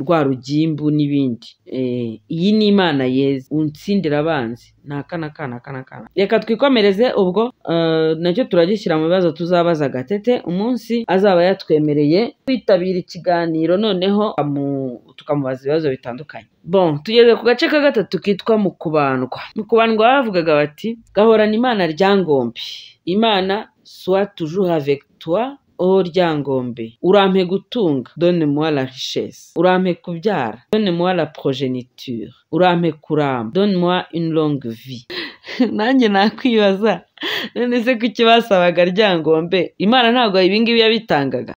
Speaker 1: rwa rugimbu n'ibindi eh, iyi ni imana yeza unsindira abanzi ni akana kana kana kana reka twikomereze ubwo eh, nacyo turagishyira mu bibazo tuzabaza gatete umunsi azaba yatwemereye kwitabira ikiganiro noneho tukamubaza ibibazo bitandukanye bon tugeze ku gace ka gatatu kitwa mu kubandwa mu kubandwa bavugaga bati gahorana imana ryangombe imana soit toujours avec toi oh ryangombe urampe gutunga donne moi la richesse urampe kubyara donne moi la progeniture urampe kuramba donne moi une longue vie nanjye nakwibaza none se kuki basabaga ryangombe imana ntabwo ibingibi yabitangaga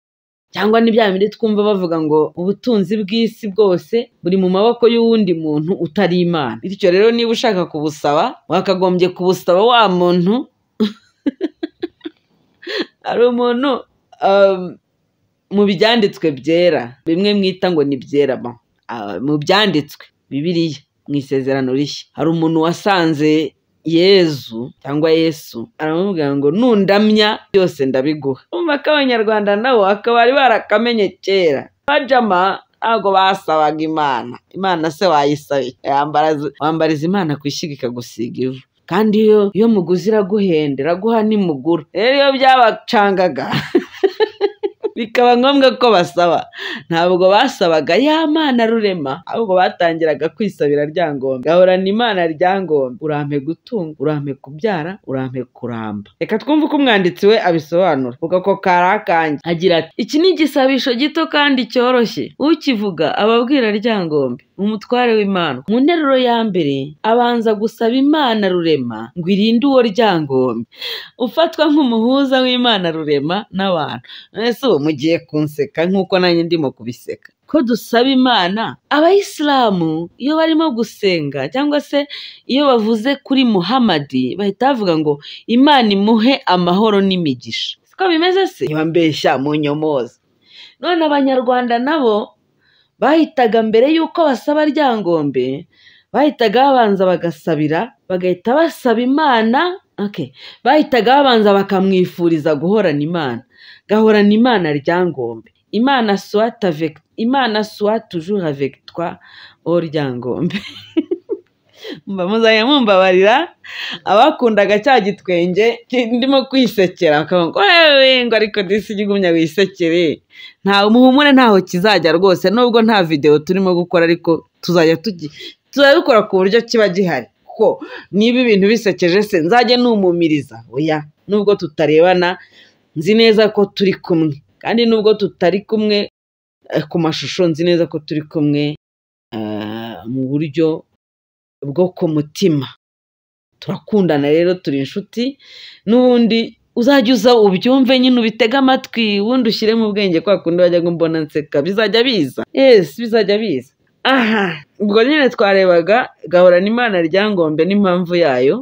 Speaker 1: cyangwa n’ibyamire twumva bavuga ngo ubutunzi bw'isi bwose buri mu maboko y'uwundi muntu utari imana bityo rero niba ushaka kubusaba wakagombye kubusaba wa muntu hari umuntu um, mu byanditswe byera bimwe mwita ngo ni byera uh, mu byanditswe bibiriya mu isezerano rishya hari umuntu wasanze yezu cyangwa yesu aramubwira ngo nundamya byose ndabiguha umva ko abanyarwanda nabo bakaba bari barakamenye kera bajama ntabwo basabaga imana imana se wayisabe wambariza imana ku ishyiga ikagusiga ivu kandi iyo iyo muguzi iraguhenda iraguha nimugura rero iyo byabacangaga bikaba ngombwa ko basaba ntabwo basabaga ya mana rurema ahubwo batangiraga kwisabira ryangombe gahorana imana ryangombe urampe gutunga urampe kubyara urampe kuramba reka twumve uko umwanditsi we abisobanura kuko ko kari akanjye agira ati iki ni igisabisho gito kandi cyoroshye ukivuga ababwira ryangombe umutware w'imana mu nteruro ya mbere abanza gusaba imana rurema ngo irinde uwo ryangombe ufatwa nk'umuhuza w'imana rurema n'abantu ese ubu mugiye kunseka nk'uko nanjye ndimo kubiseka ko dusaba imana abayisilamu iyo barimo gusenga cyangwa se iyo bavuze kuri muhammadi bahita bavuga ngo imana imuhe amahoro n'imigisha siko bimeze se ntibambeshya mu nyomoza none abanyarwanda nabo bahitaga mbere y'uko basaba ryangombe bahitaga babanza bagasabira bagahita basaba imana bahitaga babanza bakamwifuriza guhorana imana gahorana imana ryangombe imana suwata imana suwa tujuru havegitwa o oh ryangombe mba muzanye mumbabarira abakundaga cya gitwenge ndimo kwisekera ngo ngo ariko disi ujye wisekere nta umuhumure ntaho kizajya rwose nubwo nta videwo turimo gukora ariko tuzajya tugi tuzabikora ku buryo kiba gihari kuko niba ibintu bisekeje se nzajya numumiriza oya nubwo tutarebana nzi neza ko turi kumwe kandi nubwo tutari kumwe eh, ku mashusho nzi neza ko turi kumwe eh, mu buryo bwo ku mutima turakundana rero turi inshuti n'ubundi uzajya uza ubyumve nyine ubitege amatwi ubundi ushyire mu bwenge kwa kundi wajyaga umbona nseka bizajya biza yesi bizajya biza aha ubwo nyine twarebaga gahorana imana ryangombe n'impamvu yayo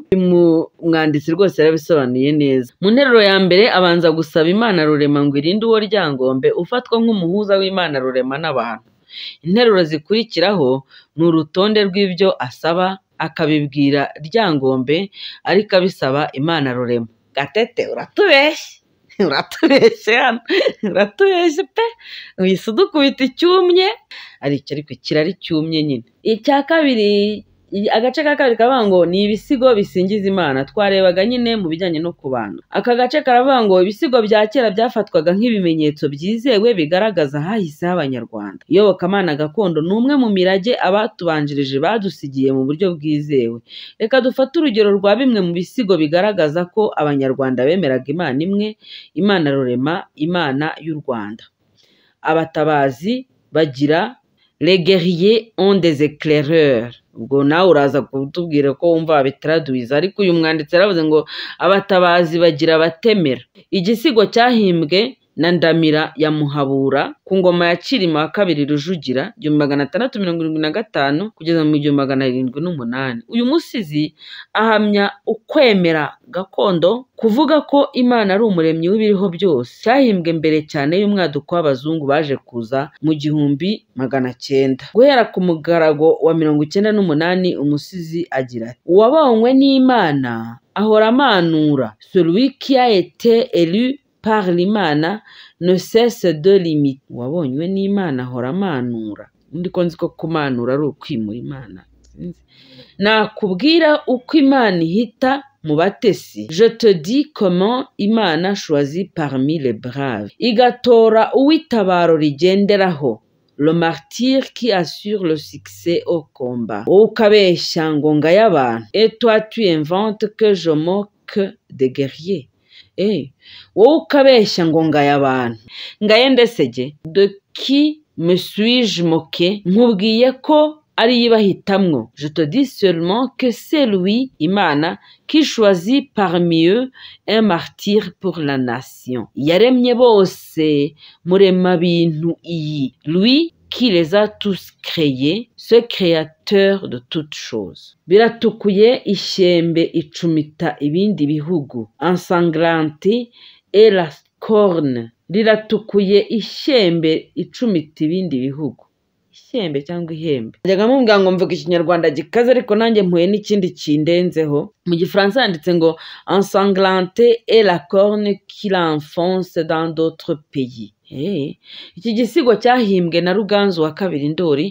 Speaker 1: umwanditsi rwose yarabisobanuye neza mu nteruro ya mbere abanza gusaba imana rurema ngo irinde uwo ryangombe ufatwa nk'umuhuza w'imana rurema n'abantu Interuro zikurikiraho ni urutonde rw'ibyo asaba akabibwira Ryangombe ariko abisaba Imana rurema. Gatete uratubeshya! uratubeshya hano! uratubeshya pe! uhise udukubita icyumye ariko kirari cyumye nyine. Icya kabiri agace ka kabiri karavuga ngo ni ibisigo bisingiza imana twarebaga nyine mu bijyanye no ku bantu aka gace karavuga ngo ibisigo bya kera byafatwaga nk'ibimenyetso byizewe bigaragaza hahise h'abanyarwanda iyobokamana gakondo ni umwe mu mirage abatubanjirije badusigiye mu buryo bwizewe reka dufate urugero rwa bimwe mu bisigo bigaragaza ko abanyarwanda bemeraga imana imwe imana rurema imana y'u rwanda abatabazi bagira legeriye on des ubwo nawe uraza kutubwira ko wumva wabitaraduwiza ariko uyu mwanditsi yaravuze ngo abatabazi bagira abatemera igisigo cyahimbwe na Ndamira ya Muhabura ku ngoma ya Cyilima wa kabiri Rujugira igihumbi magana atandatu mirongo irindwi na gatanu kugeza mu gihumbi magana arindwi n'umunani. Uyu musizi ahamya ukwemera gakondo kuvuga ko Imana ari umuremyi w'ibiriho byose cyahimbwe mbere cyane y'umwaduko w'abazungu baje kuza mu gihumbi magana cyenda. Guhera ku mugarago wa mirongo icyenda n'umunani umusizi agira ati uwabonywe n'Imana ahora amanura celui qui a par l'imana ne cesse de limiter. wabonywe n'imana ahora amanura undi ko nzi ko kumanura ari ukwimura imana nakubwira uko imana ihita mu batesi je te dis comment imana choisit parmi les braves igatora uwitabaro rigenderaho le martyr qui assure le succès au combat ukabeshya ngo yaban. et toi tu inventes que je moque des guerriers eh, wowe ukabeshya ngo ngaye abantu ngaye me doki je moke nkubwiye ko ari yibahitamwo je te dis seulement que c'est lui imana qui choisit parmi eux un martyr pour la nation yaremye bose murema bintu iyi lui qui les a tous créés, ce créateur de toutes choses. Biratukuye ishembe icumita ibindi bihugu, ensanglanti et la corne. Riratukuye ishembe icumita ibindi bihugu. ishembe cyangwa ihembe njyaga mubwira ngo mvuga ikinyarwanda gikaze ariko nanjye mpuye n'ikindi kindenzeho mu gifaransa yanditse ngo et la corne qui l'enfonce dans d'autres pays iki gisigo cyahimbwe na ruganzu wa kabiri ndori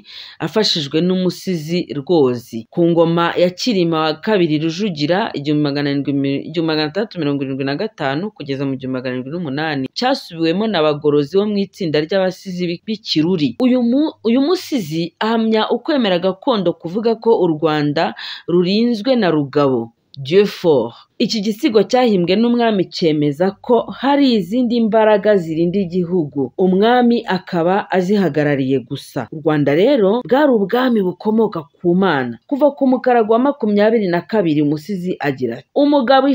Speaker 1: afashijwe n'umusizi rwozi ku ngoma ya kirima wa kabiri rujugira igihumbi magana atandatu mirongo irindwi na gatanu kugeza mu gihumbi magana arindwi n'umunani cyasubiwemo na bagorozi bo mu itsinda ry'abasizi b'ikiruri uyu musizi ahamya ukwemera gakondo kuvuga ko u rwanda rurinzwe na rugabo Dieu fort iki gisigo cyahimbwe n'umwami cyemeza ko hari izindi mbaraga zirinda igihugu umwami akaba azihagarariye gusa u rwanda rero bwari ubwami bukomoka ku mana kuva ku mukarago wa makumyabiri na kabiri umusizi agira ati umugabo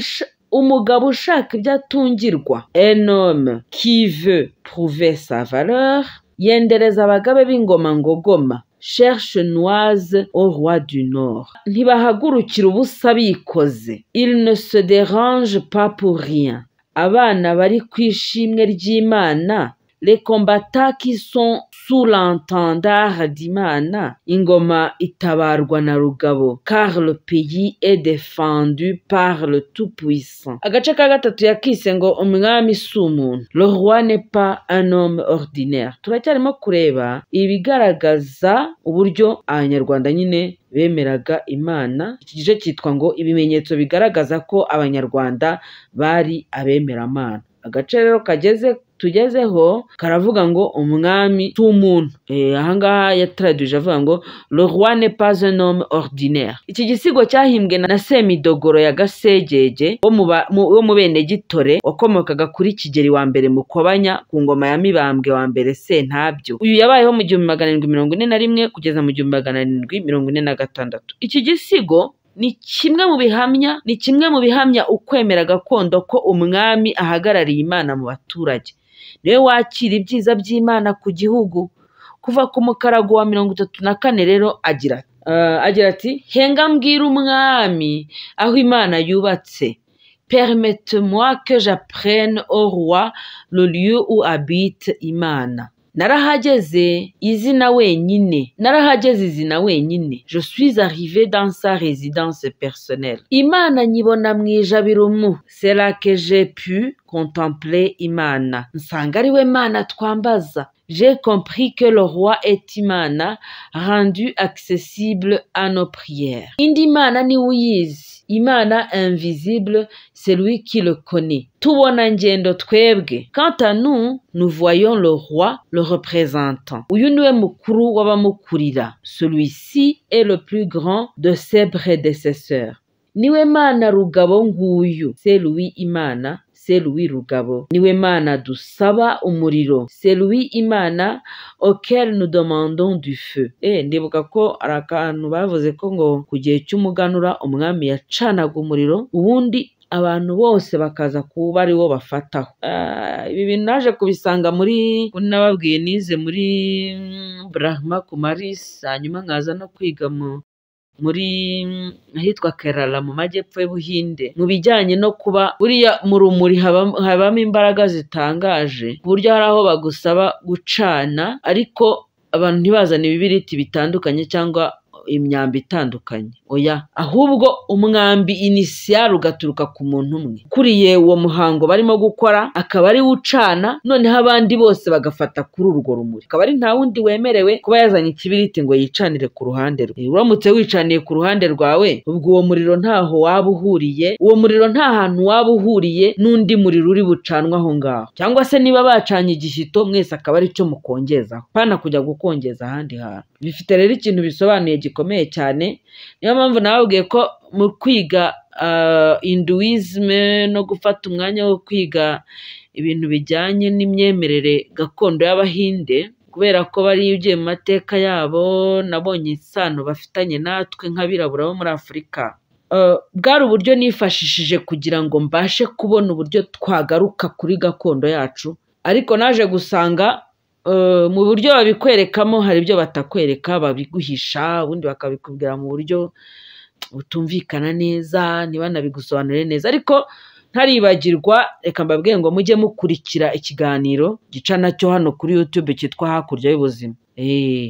Speaker 1: umugabo ushaka ibyo atungirwa enome kive puruve savareur yendereza abagabe b'ingoma ngogoma Cherche noise au roi du nord ntibahagurukira Sabi Koze. il ne se dérange pas pour rien abana bari kwishimwe ry'imana les combattants qui sont sous l'entendard d'Imana, Ingoma itabarwa na Rugabo, car le pays est défendu par le Tout-Puissant. Agace ka gatatu yakise ngo le roi n'est pas un homme ordinaire. Turacyarimo kureba ibigaragaza uburyo abanyarwanda nyine bemeraga imana iki gice cyitwa ngo ibimenyetso bigaragaza ko abanyarwanda bari abemeramana agace rero kageze tugezeho karavuga ngo umwami si umuntu eh, yataraduje avuga ngo le roi n'est pas un homme ordinaire iki gisigo cyahimbwe na semidogoro ya gasegege wo mu bene gitore wakomokaga kuri Kigeli wa mbere mukobanya ku ngoma ya mibambwe wa mbere se ntabyo. uyu yabayeho mu gihumbi magana arindwi mirongo ine na rimwe kugeza mu gihumbi magana arindwi mirongo ine na gatandatu iki gisigo ni kimwe mu bihamya ni kimwe mu bihamya ukwemera gakondo ko umwami ahagarariye imana mu baturage niwe wakira ibyiza by'Imana ku gihugu kuva ku mukarago wa mirongo itatu na kane rero agira ati eh, agira ati henga mbwira umwami aho imana yubatse permete moi que j'apprenne au roi le lieu où habite imana narahageze izina wenyine narahageze izina wenyine je suis arrivé dans sa résidence personnelle imana nyibona mu C'est là que j'ai pu contempler imana nsanga Imana mana twambaza j'ai compris que le roi est imana rendu accessible à nos prières Indimana ni uyizi imana invisible c'est lui qui le connaît. ngendo twebwe. Quant à nous, nous voyons le roi, le représentant. niwe mukuru wabamukurira. Celui-ci est le plus grand de ses prédécesseurs. Niwe mana rugabo nguyu. C'est lui imana. C'est lui rugabo. Niwe mana dusaba umuriro. C'est lui imana auquel nous demandons du feu. Eh, ndibuka ko arakantu bavuze ko ngo kugiye cy'umuganura umwami yacanaga umuriro ubundi abantu bose bakaza kuba aribo bafataho ah, ibi bintu naje kubisanga muri nababwiye nize muri mm, burahama kumarisi hanyuma nkaza no kwiga mu muri mm, ahitwa kerara mu majyepfo y'ubuhinde mu bijyanye no kuba buriya mu rumuri habamo imbaraga zitangaje ku buryo hari aho bagusaba gucana ariko abantu ntibazane ibibiriti bitandukanye cyangwa imyambi itandukanye oya ahubwo umwambi inisiyari ugaturuka ku muntu umwe ukuriye uwo muhango barimo gukora akaba ari we ucana noneho abandi bose bagafata kuri urwo rumuri akaba ari nta wundi wemerewe kuba yazanye ikibiriti ngo yicanire ku ruhande rwe uramutse wicaniye ku ruhande rwawe ubwo uwo muriro ntaho waba uhuriye uwo muriro nta hantu waba uhuriye n'undi muriro uri bucanwe aho ngaho cyangwa se niba bacanye igishyito mwese akaba ari cyo mukongezaho pana kujya gukongeza ahandi hantu bifite rero ikintu bisobanuye gikomeye cyane niyo mpamvu nawe ko mu kwiga eh, induwisme no gufata umwanya wo kwiga ibintu bijyanye n'imyemerere gakondo y'abahinde kubera ko bari ugiye mu mateka yabo nabonye isano bafitanye natwe nk'abirabura bo muri afurika eh, bwari uburyo nifashishije kugira ngo mbashe kubona uburyo twagaruka kuri gakondo yacu ariko naje gusanga Eh, mu buryo babikwerekamo hari ibyo batakwereka babiguhisha ubundi bakabikubwira mu buryo butumvikana neza ntibanabigusobanurire neza ariko ntaribagirwa reka mbabwiye ngo mujye mukurikira ikiganiro gica nacyo hano kuri yutube cyitwa hakurya y'ubuzima eh,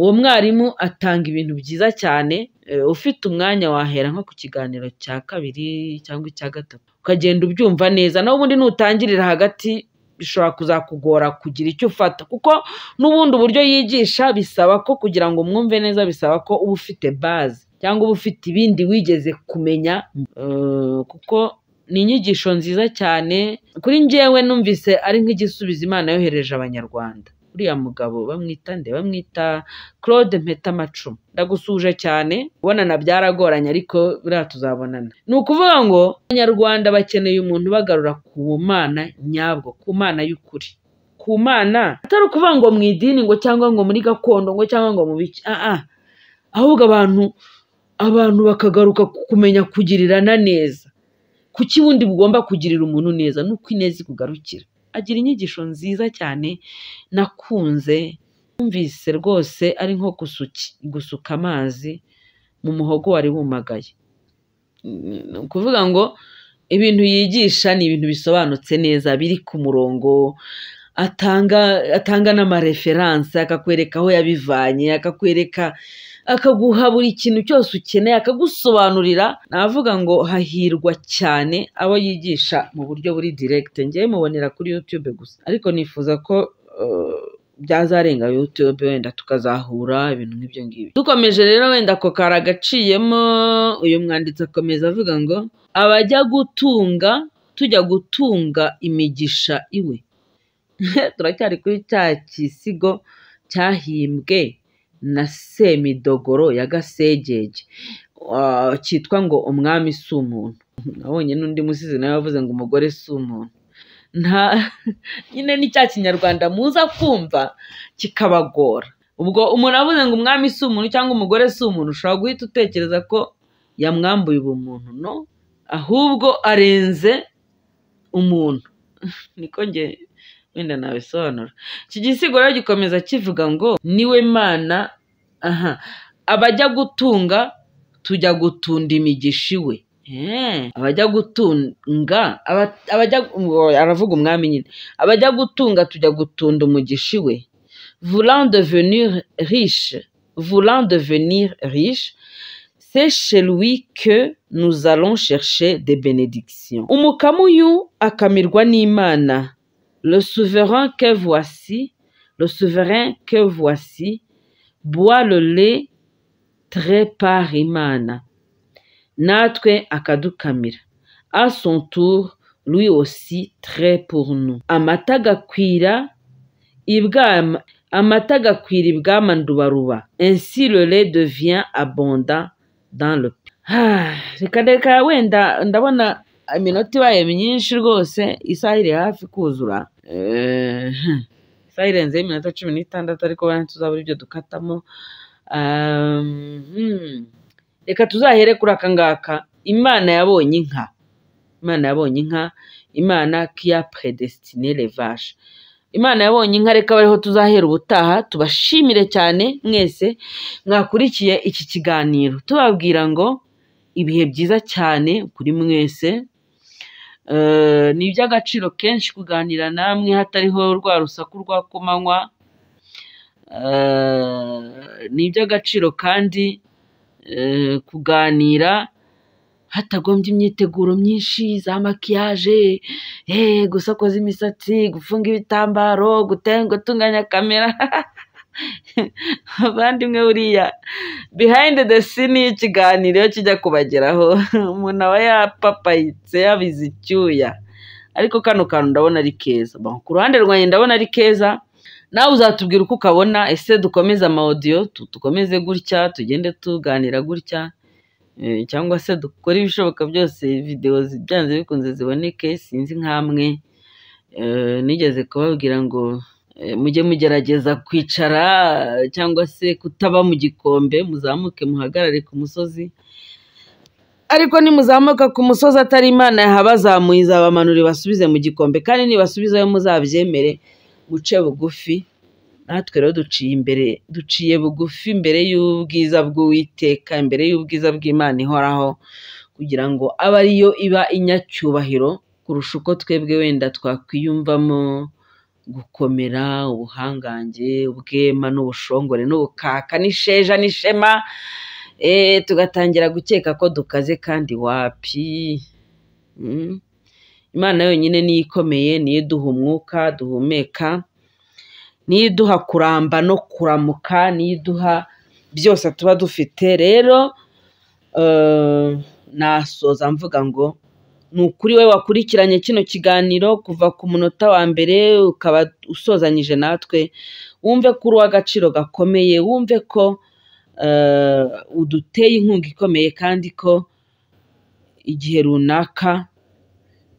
Speaker 1: uwo mwarimu atanga ibintu byiza cyane eh, ufite umwanya wahera nko ku kiganiro cya kabiri cyangwa icya gatatu ukagenda ubyumva neza n’ubundi ubundi nutangirira hagati bishobora kuzakugora kugira icyo ufata kuko n'ubundi uburyo yigisha bisaba ko kugira ngo umwumve neza bisaba ko uba ufite baze cyangwa uba ufite ibindi wigeze kumenya eh, kuko ni inyigisho nziza cyane kuri njyewe numvise ari nk'igisubizo imana yohereje abanyarwanda uriya mugabo bamwita nde bamwita claude mpetamacumu ndagusuje cyane kubonana byaragoranye ariko buriya tuzabonana ni ukuvuga ngo abanyarwanda bakeneye umuntu bagarura ku mana nyabwo ku mana y'ukuri ku mana atari ukuvuga ngo mu idini ngo cyangwa ngo muri gakondo ngo cyangwa ngo mu biki ah, ah. ahubwo abantu abantu bakagaruka kumenya kugirirana neza kuki ubundi bugomba kugirira umuntu neza ni uko ineza ikugarukira agira inyigisho nziza cyane nakunze numvise rwose ari nko gusuka amazi mu muhogo wari wumagaye ni ukuvuga ngo ibintu yigisha ni ibintu bisobanutse neza biri ku murongo atanga atanga n'amareferanse akakwereka aho yabivanye akakwereka akaguha buri kintu cyose ukeneye akagusobanurira navuga ngo hahirwa cyane abo yigisha mu buryo buri direkite ngewe mubonera kuri yutube gusa ariko nifuza ko uh, byazarenga yutube wenda tukazahura ibintu nk'ibyo ngibyo dukomeje rero wenda ako kari agaciyemo uyu mwanditsi akomeza avuga ngo abajya gutunga tujya gutunga imigisha iwe turacyari kuri cya kisigo cyahimbwe na semidogoro ya gasegege cyitwa ngo umwami si umuntu nabonye n'undi musizi nawe wavuze ngo umugore si umuntu nta nyine ni cya kinyarwanda muza kumva kikabagora ubwo umuntu avuze ngo umwami si umuntu cyangwa umugore si umuntu ushobora guhita utekereza ko yamwambuye ubumuntu no ahubwo arenze umuntu niko nge wenda nabisobanura iki gisigo rero gikomeza kivuga ngo niwe mana aha abajya gutunga tujya gutunda imigishiwe iwe eh, abajya gutunga abajya aravuga umwami nyine abajya gutunga tujya gutunda umugisha voulant devenir riche voulant devenir riche c'est chez lui que nous allons chercher des bénédictions umukamuyu akamirwa n'imana le souverain que voici, le souverain que voici, boit le lait très par Imana. Natwe akadukamira. À son tour, lui aussi très pour nous. Amata gakwira, ibgam. Amataga Ainsi le lait devient abondant dans le Ah, iminota ibaye myinshi rwose isaha iri hafi kuzura isaha irenzeho iminota cumi n'itandatu ariko wenda tuzabura ibyo dukatamo ehm, hmm. reka tuzahere kuri aka ngaka imana yabonye inka imana yabonye inka imana kiya predestine levage imana yabonye inka reka bariho tuzahera ubutaha tubashimire cyane mwese mwakurikiye iki kiganiro tubabwira ngo ibihe byiza cyane kuri mwese Eh, ni iby'agaciro kenshi kuganira namwe hatariho rwa rusaku rwa kumanywa eh, ni iby'agaciro kandi eh, kuganira hatagombye imyiteguro myinshi za makiyaje gusokoza imisatsi gufunga ibitambaro gutunganya kamera abavandimwe buriya bihayindi de sini y'ikiganiro kijya kubageraho umuntu aba yapapayitse yabize icyuya ariko kano kantu ndabona ari keza ku ruhande rwanjye ndabona ari keza nawe uzatubwira uko ukabona ese dukomeze amawodiyo dukomeze gutya tugende tuganira gutya eh, cyangwa se dukore ibishoboka byose videwo byanze bikunze ziboneke sinzi nk'amwe eh, nigeze kubabwira ngo Eh, mujye mugerageza kwicara cyangwa se kutaba mu gikombe muzamuke muhagarare ku musozi ariko nimuzamuka ku musozi atari imana yahabazamuye izabamanura basubize mu gikombe kandi nibasubizayo muzabyemere muce bugufi natwe rero duciye imbere duciye bugufi imbere y'ubwiza bw'uwiteka imbere y'ubwiza bw'imana ihoraho kugira ngo abe ariyo iba inyacyubahiro kurusha uko twebwe wenda twakwiyumvamo gukomera ubuhangange ubwema n'ubushongore n'ubukaka n'isheja n'ishema eh, tugatangira gukeka ko dukaze kandi wapi hmm? imana yonyine niyo ikomeye niyo iduha umwuka duhumeka niyo iduha kuramba no kuramuka niyo iduha byose tuba dufite rero eh, nasoza mvuga ngo ni ukuri we wakurikiranye kino kiganiro kuva ku munota wa mbere ukaba usozanyije natwe wumve ko uri uw'agaciro gakomeye wumve ko eh, uduteye inkunga ikomeye kandi ko igihe runaka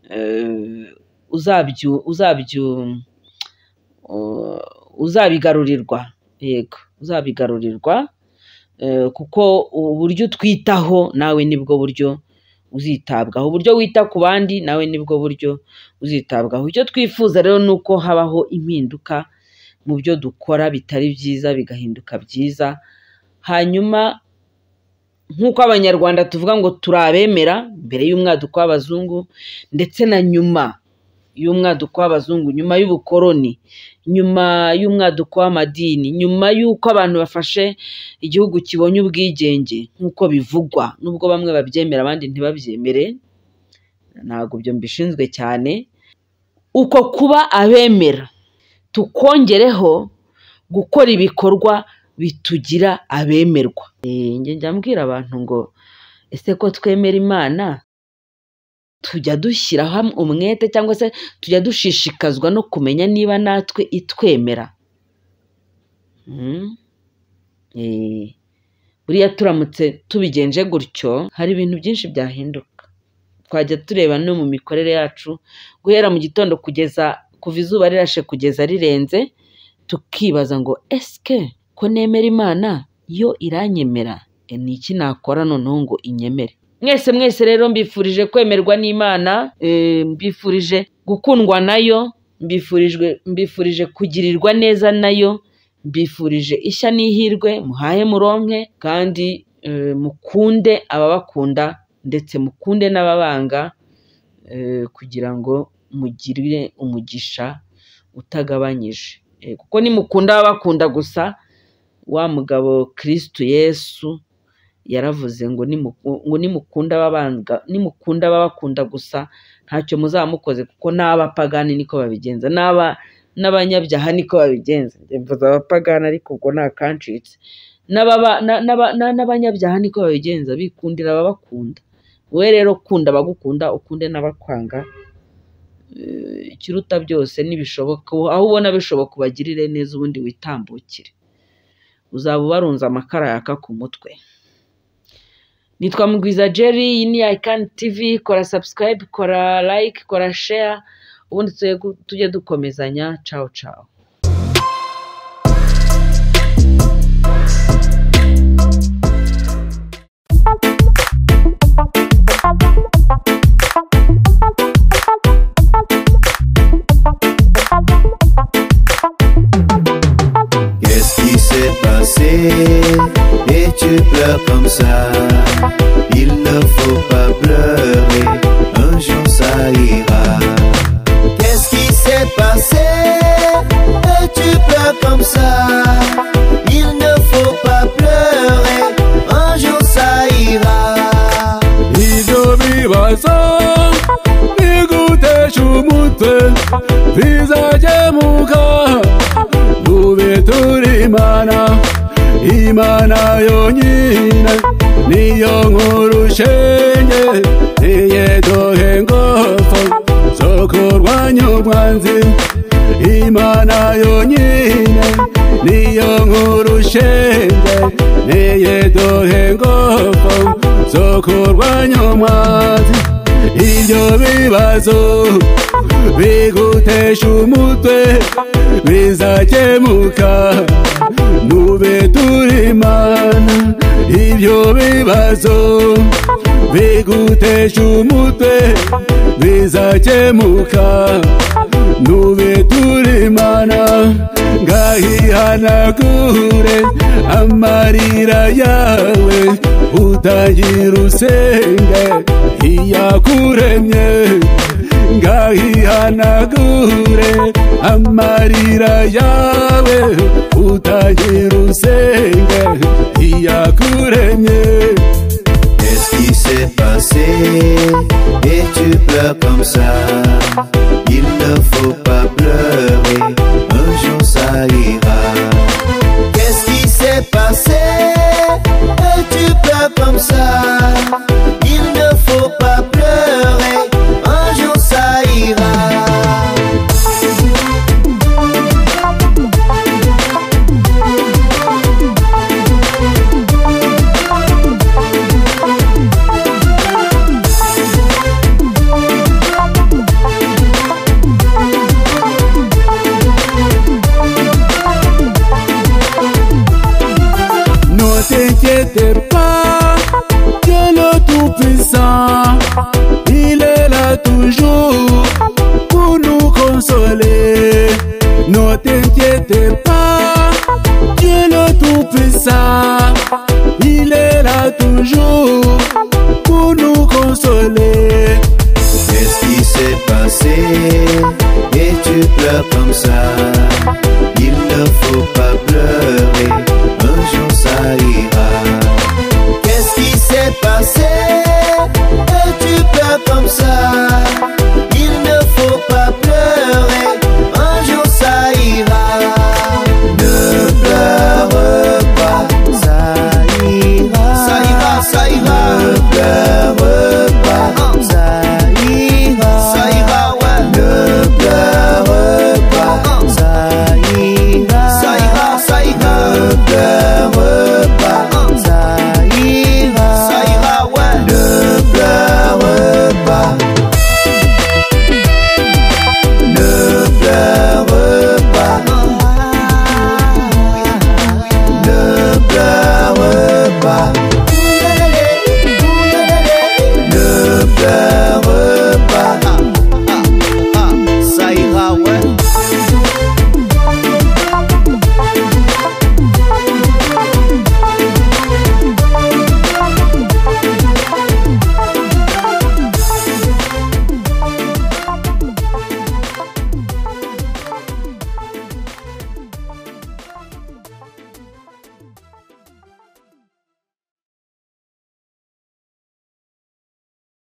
Speaker 1: eh, eh, uzabigarurirwa yego uzabigarurirwa kuko uburyo utwitaho nawe nibwo buryo uzitabwaho uburyo wita ku bandi nawe nibwo buryo uzitabwaho icyo twifuza rero ni uko habaho impinduka mu byo dukora bitari byiza bigahinduka byiza hanyuma nk'uko abanyarwanda tuvuga ngo turi abemera mbere y'umwaduko w'abazungu ndetse na nyuma y'umwaduko w'abazungu nyuma y'ubukoroni nyuma y'umwaduko w'amadini nyuma y'uko abantu bafashe igihugu kibonye ubwigenge nk'uko bivugwa nubwo bamwe babyemera abandi ntibabyemere ntabwo byo mbishinzwe cyane uko kuba abemera tukongereho gukora ibikorwa bitugira abemerwa eh, njya mbwira abantu ngo ese ko twemera imana tujya dushyiraho umwete cyangwa se tujya dushishikazwa no kumenya niba natwe itwemera hmm? eh. buriya turamutse tubigenje gutyo hari ibintu byinshi byahinduka twajya tureba no mu mikorere yacu guhera mu gitondo kugeza kuva izuba rirashe kugeza rirenze tukibaza ngo esike ko nemera imana yo iranyemera eh, ni iki nakora noneho ngo inyemere mwese mwese rero mbifurije kwemerwa n'imana eh, mbifurije gukundwa nayo mbifurije kugirirwa neza nayo mbifurije ishya n'ihirwe muhaye muronke kandi eh, mukunde ababakunda ndetse mukunde n'ababanga eh, kugira ngo mugirire umugisha utagabanyije kuko nimukunda ababakunda gusa wa mugabo kirisitu yesu yaravuze ngo nimukunda nimukunda ababakunda gusa ntacyo muzamukoze kuko n'abapagani niko babigenza n'abanyabyaha niko babigenza mvuze abapagani ariko ubwo nta kancitse n'abanyabyaha niko babigenza bikundira ababakunda wowe rero kunda abagukunda ukunde n'abakwanga ikiruta eh, byose n'ibishoboka aho ubona bishoboka ubagirire neza ubundi witambukire uzaba ubarunze amakara yaka ku mutwe nitwa mugwiza jerry iyi ni icani tv kora subscribe kora like kora share ubundi tujye dukomezanya ciao ciao
Speaker 2: Yeah. tu pleures comme ça. Il ne faut pas pleurer, un jour ça ira. Qu'est-ce qui s'est passé tu pleures comme ça Il ne faut pas pleurer, un jour ça ira. imana imana iyo nkurushenye iye dohe ngofu zo kurwanya umwanzi imana yonyine niyo nkurushenye niye dohe ngofu zo kurwanya umwanzi ibyo bibazo bigutesha umutwe bizakemuka nube turi mana ibyo bibazo bigutesha umutwe bizakemuka nube turimana ngahihanagure amarira yawe utangira usenge iyakuremye ngahi ngahihanagure amarira yawe utahira usenga iyakuremye Qu'est-ce qui s'est passé Et deci tu pleures comme ça Il ne faut pas pleurer